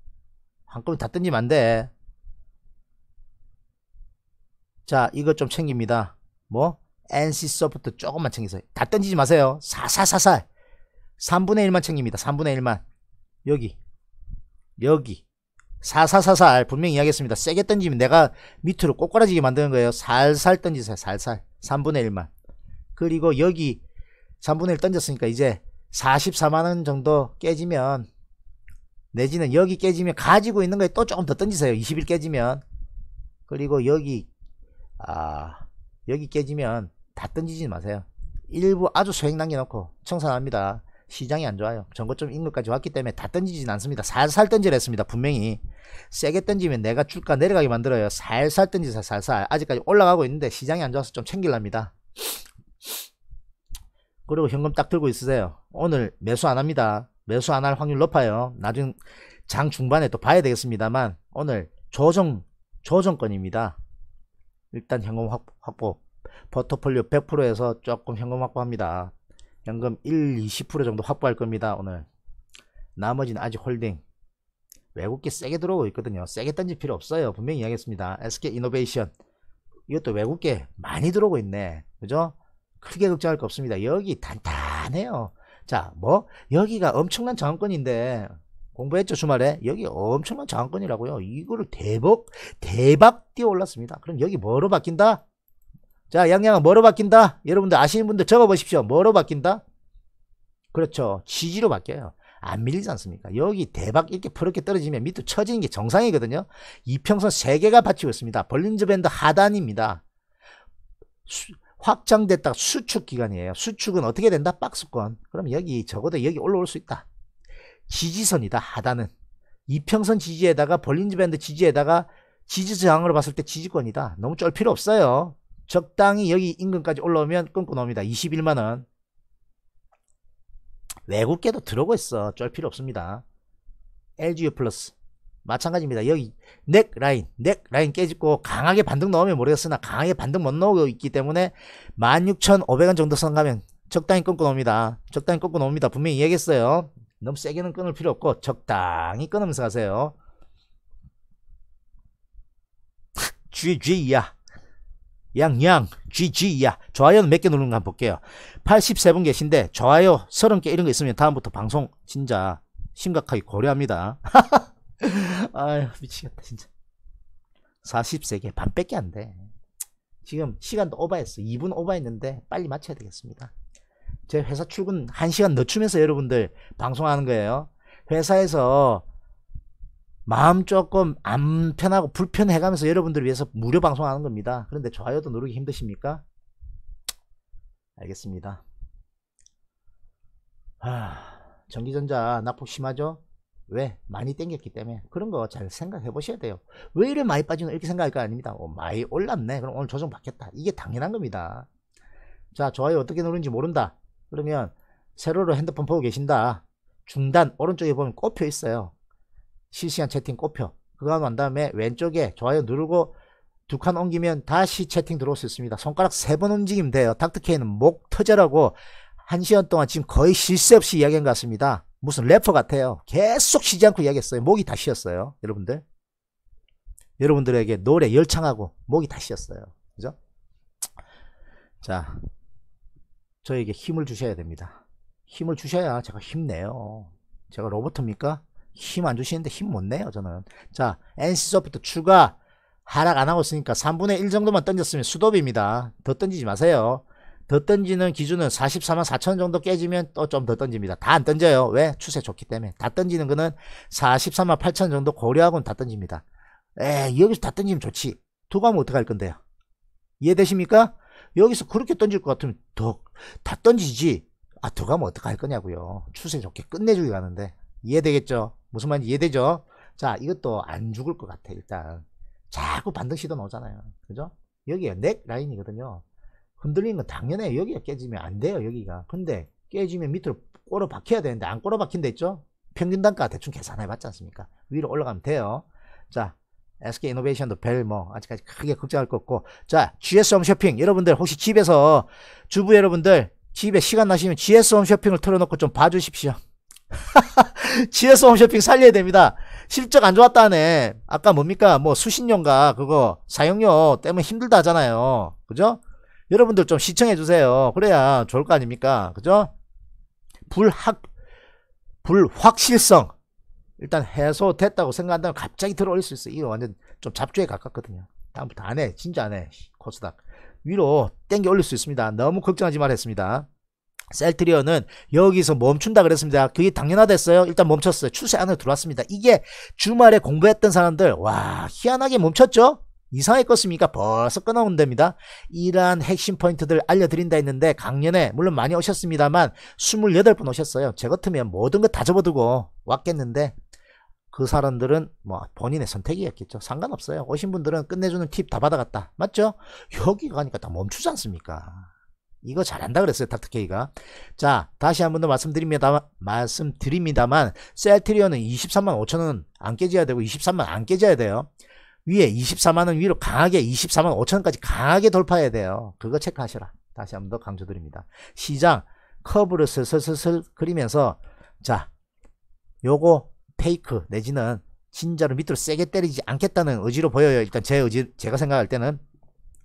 한꺼번에 다 던지면 안 돼. 자, 이것 좀 챙깁니다. 뭐? NC 소프트 조금만 챙기세요. 다 던지지 마세요. 사사사사. 3분의 1만 챙깁니다. 3분의 1만. 여기. 여기. 사사사살 분명히 이야기했습니다. 세게 던지면 내가 밑으로 꼬꾸라지게 만드는 거예요. 살살 던지세요. 살살. 3분의 1만. 그리고 여기 3분의 1 던졌으니까 이제 44만원 정도 깨지면 내지는 여기 깨지면 가지고 있는 거에 또 조금 더 던지세요 20일 깨지면 그리고 여기 아 여기 깨지면 다 던지지 마세요 일부 아주 소액 남겨놓고 청산합니다 시장이 안 좋아요 전고점 인근까지 왔기 때문에 다 던지진 않습니다 살살 던지라 했습니다 분명히 세게 던지면 내가 줄까 내려가게 만들어요 살살 던지세 살살 아직까지 올라가고 있는데 시장이 안 좋아서 좀 챙길랍니다 그리고 현금 딱 들고 있으세요 오늘 매수 안 합니다 매수 안 할 확률 높아요. 나중 장 중반에 또 봐야 되겠습니다만 오늘 조정 조정권입니다. 일단 현금 확보 포트폴리오 100%에서 조금 현금 확보합니다. 현금 1, 20% 정도 확보할 겁니다. 오늘 나머지는 아직 홀딩 외국계 세게 들어오고 있거든요. 세게 던질 필요 없어요. 분명히 이야기했습니다. SK 이노베이션 이것도 외국계 많이 들어오고 있네. 그죠? 크게 걱정할 거 없습니다. 여기 단단해요. 자, 뭐? 여기가 엄청난 장학권인데, 공부했죠, 주말에? 여기 엄청난 장학권이라고요. 이거를 대박, 대박 뛰어 올랐습니다. 그럼 여기 뭐로 바뀐다? 자, 양양은 뭐로 바뀐다? 여러분들 아시는 분들 적어보십시오. 뭐로 바뀐다? 그렇죠. 지지로 바뀌어요. 안 밀리지 않습니까? 여기 대박 이렇게 푸르게 떨어지면 밑으 처지는 게 정상이거든요. 이평선 3개가 받치고 있습니다. 벌린저 밴드 하단입니다. 수, 확장됐다 수축 기간이에요. 수축은 어떻게 된다? 박스권. 그럼 여기 적어도 여기 올라올 수 있다. 지지선이다. 하단은. 이평선 지지에다가 벌린지 밴드 지지에다가 지지 저항으로 봤을 때 지지권이다. 너무 쫄 필요 없어요. 적당히 여기 인근까지 올라오면 끊고 나옵니다. 21만원. 외국계도 들어오고 있어. 쫄 필요 없습니다. LGU 플러스. 마찬가지입니다. 여기 넥 라인, 넥 라인 깨지고 강하게 반등 넣으면 모르겠으나 강하게 반등 못 넣고 있기 때문에 16,500원 정도 선 가면 적당히 끊고 놉니다. 적당히 끊고 놉니다. 분명히 얘기했어요. 너무 세게는 끊을 필요 없고 적당히 끊으면서 가세요. 쥐 g 야 양양 GG야. 좋아요는 몇 개 누르는가 한번 볼게요. 83분 계신데 좋아요 30개 이런 거 있으면 다음부터 방송 진짜 심각하게 고려합니다. [LAUGHS] [LAUGHS] 아휴 미치겠다 진짜 4 0세기 반밖에 안돼 지금 시간도 오버했어 2분 오버했는데 빨리 마쳐야 되겠습니다 제 회사 출근 1시간 늦추면서 여러분들 방송하는 거예요 회사에서 마음 조금 안 편하고 불편해가면서 여러분들을 위해서 무료 방송하는 겁니다 그런데 좋아요도 누르기 힘드십니까? 알겠습니다 아, 전기전자 낙폭 심하죠? 왜? 많이 땡겼기 때문에 그런 거 잘 생각해 보셔야 돼요 왜 이래 많이 빠지는 이렇게 생각할 거 아닙니다 어, 많이 올랐네 그럼 오늘 조정 받겠다 이게 당연한 겁니다 자 좋아요 어떻게 누르는지 모른다 그러면 세로로 핸드폰 보고 계신다 중단 오른쪽에 보면 꼽혀 있어요 실시간 채팅 꼽혀 그거 한 다음에 왼쪽에 좋아요 누르고 두 칸 옮기면 다시 채팅 들어올 수 있습니다 손가락 세 번 움직이면 돼요 닥터케이는 목 터져라고 한 시간 동안 지금 거의 실세 없이 이야기한 것 같습니다 무슨 래퍼 같아요. 계속 쉬지 않고 이야기했어요. 목이 다 쉬었어요. 여러분들. 여러분들에게 노래 열창하고 목이 다 쉬었어요. 그죠? 자, 저에게 힘을 주셔야 됩니다. 힘을 주셔야 제가 힘내요. 제가 로버트입니까? 힘 안 주시는데 힘 못 내요, 저는. 자, NC소프트 추가 하락 안 하고 있으니까 3분의 1 정도만 던졌으면 수도비입니다. 더 던지지 마세요. 더 던지는 기준은 44만 4천 정도 깨지면 또 좀 더 던집니다. 다 안 던져요. 왜? 추세 좋기 때문에. 다 던지는 거는 43만 8천 정도 고려하고는 다 던집니다. 에 여기서 다 던지면 좋지. 두고하면 어떡할 건데요? 이해되십니까? 여기서 그렇게 던질 것 같으면 더 다 던지지. 아들가면 어떡할 거냐고요. 추세 좋게 끝내주기 가는데. 이해되겠죠? 무슨 말인지 이해되죠? 자 이것도 안 죽을 것 같아 일단. 자꾸 반등 시도 나오잖아요. 그죠? 여기에 넥 라인이거든요. 흔들리는 건 당연해요. 여기가 깨지면 안 돼요. 여기가. 근데 깨지면 밑으로 꼬로 박혀야 되는데 안꼬로 박힌다 했죠 평균 단가 대충 계산해 봤지 않습니까? 위로 올라가면 돼요. 자, SK 이노베이션도 벨뭐 아직까지 크게 걱정할 거 없고 자 GS 홈쇼핑 여러분들 혹시 집에서 주부 여러분들 집에 시간 나시면 GS 홈쇼핑을 틀어놓고 좀 봐주십시오 GS [LAUGHS] 홈쇼핑 살려야 됩니다 실적 안 좋았다네 아까 뭡니까 뭐 수신료인가 그거 사용료 때문에 힘들다 하잖아요 그죠 여러분들 좀 시청해 주세요. 그래야 좋을 거 아닙니까? 그죠? 불확 불확실성 일단 해소됐다고 생각한다면 갑자기 들어올릴 수 있어. 요 이거 완전 좀 잡주에 가깝거든요. 다음부터 안 해. 진짜 안 해. 코스닥. 위로 땡겨 올릴 수 있습니다. 너무 걱정하지 말랬습니다. 셀트리온은 여기서 멈춘다 그랬습니다. 그게 당연하됐어요. 일단 멈췄어요. 추세 안으로 들어왔습니다. 이게 주말에 공부했던 사람들 와 희한하게 멈췄죠. 이상했게습니까 벌써 끊어온답니다. 이러한 핵심 포인트들 알려드린다 했는데 강연에 물론 많이 오셨습니다만 28번 오셨어요. 제 같으면 모든 것 다 접어두고 왔겠는데 그 사람들은 뭐 본인의 선택이었겠죠. 상관없어요. 오신 분들은 끝내주는 팁 다 받아갔다. 맞죠? 여기 가니까 다 멈추지 않습니까? 이거 잘한다 그랬어요 닥터케이가 자 다시 한 번 더 말씀드립니다 말씀드립니다만 셀트리온은 23만 5천원 안 깨져야 되고 23만 안 깨져야 돼요 위에 24만원 위로 강하게 24만 5천원까지 강하게 돌파해야 돼요. 그거 체크하시라. 다시 한번 더 강조드립니다. 시장 커브를 슬슬슬슬 그리면서 자 요거 페이크 내지는 진짜로 밑으로 세게 때리지 않겠다는 의지로 보여요. 일단 제 의지 제가 생각할 때는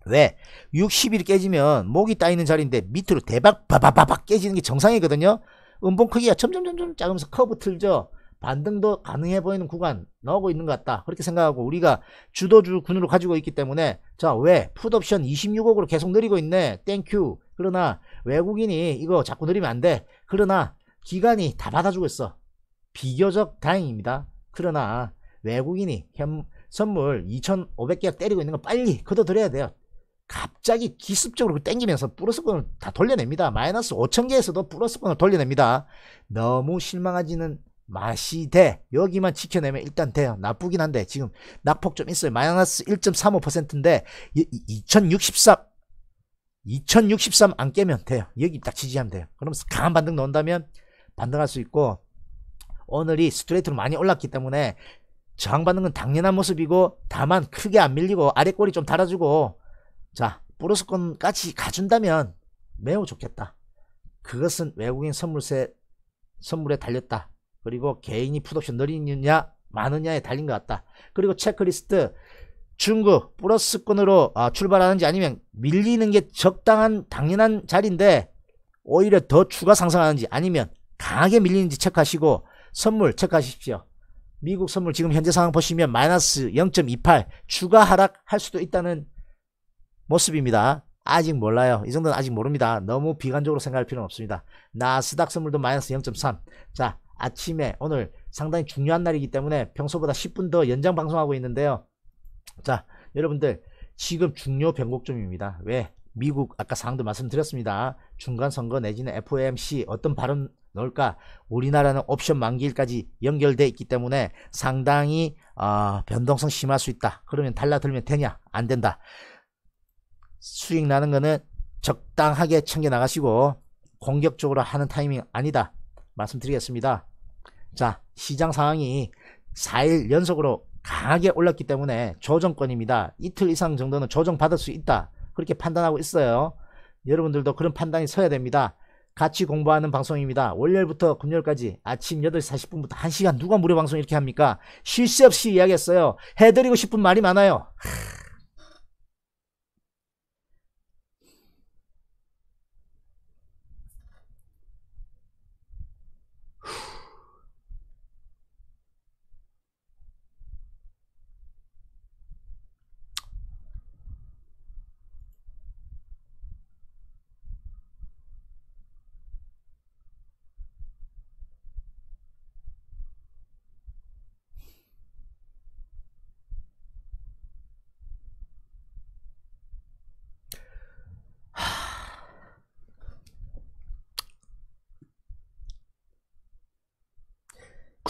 왜 60일 깨지면 목이 따이는 자리인데 밑으로 대박 바바바박 깨지는 게 정상이거든요. 음봉 크기가 점점점점 작으면서 커브 틀죠. 반등도 가능해 보이는 구간 나오고 있는 것 같다 그렇게 생각하고 우리가 주도주 군으로 가지고 있기 때문에 자왜 풋옵션 26억으로 계속 늘리고 있네 땡큐 그러나 외국인이 이거 자꾸 늘리면 안돼 그러나 기관이 다 받아주고 있어 비교적 다행입니다 그러나 외국인이 현, 선물 2 5 0 0개약 때리고 있는 거 빨리 걷어들여야 돼요 갑자기 기습적으로 땡기면서 플러스권을 다 돌려냅니다. 마이너스 5,000개에서도 플러스권을 돌려냅니다. 너무 실망하지는 마시 돼. 여기만 지켜내면 일단 돼요. 나쁘긴 한데 지금 낙폭 좀 있어요. 마이너스 1.35%인데 2063 2063 안 깨면 돼요. 여기 딱 지지하면 돼요. 그러면서 강한 반등 넣는다면 반등할 수 있고 오늘이 스트레이트로 많이 올랐기 때문에 저항 받는 건 당연한 모습이고 다만 크게 안 밀리고 아래 꼬리 좀 달아주고 자 보러스권까지 가준다면 매우 좋겠다. 그것은 외국인 선물세 선물에 달렸다. 그리고 개인이 풋옵션 늘리느냐 많으냐에 달린 것 같다. 그리고 체크리스트 중국 플러스권으로 아, 출발하는지 아니면 밀리는 게 적당한 당연한 자리인데 오히려 더 추가 상승하는지 아니면 강하게 밀리는지 체크하시고 선물 체크하십시오. 미국 선물 지금 현재 상황 보시면 마이너스 0.28 추가 하락할 수도 있다는 모습입니다. 아직 몰라요. 이 정도는 아직 모릅니다. 너무 비관적으로 생각할 필요는 없습니다. 나스닥 선물도 마이너스 0.3. 자, 아침에 오늘 상당히 중요한 날이기 때문에 평소보다 10분 더 연장 방송하고 있는데요. 자, 여러분들 지금 중요 변곡점입니다. 왜? 미국 아까 상황도 말씀드렸습니다. 중간 선거 내지는 FOMC 어떤 발언 넣을까? 우리나라는 옵션 만기일까지 연결돼 있기 때문에 상당히 어, 변동성 심할 수 있다. 그러면 달라들면 되냐? 안 된다. 수익 나는 거는 적당하게 챙겨 나가시고 공격적으로 하는 타이밍 아니다. 말씀드리겠습니다. 자, 시장 상황이 4일 연속으로 강하게 올랐기 때문에 조정권입니다. 이틀 이상 정도는 조정받을 수 있다. 그렇게 판단하고 있어요. 여러분들도 그런 판단이 서야 됩니다. 같이 공부하는 방송입니다. 월요일부터 금요일까지 아침 8시 40분부터 1시간 누가 무료 방송 이렇게 합니까? 쉴 새 없이 이야기했어요. 해드리고 싶은 말이 많아요.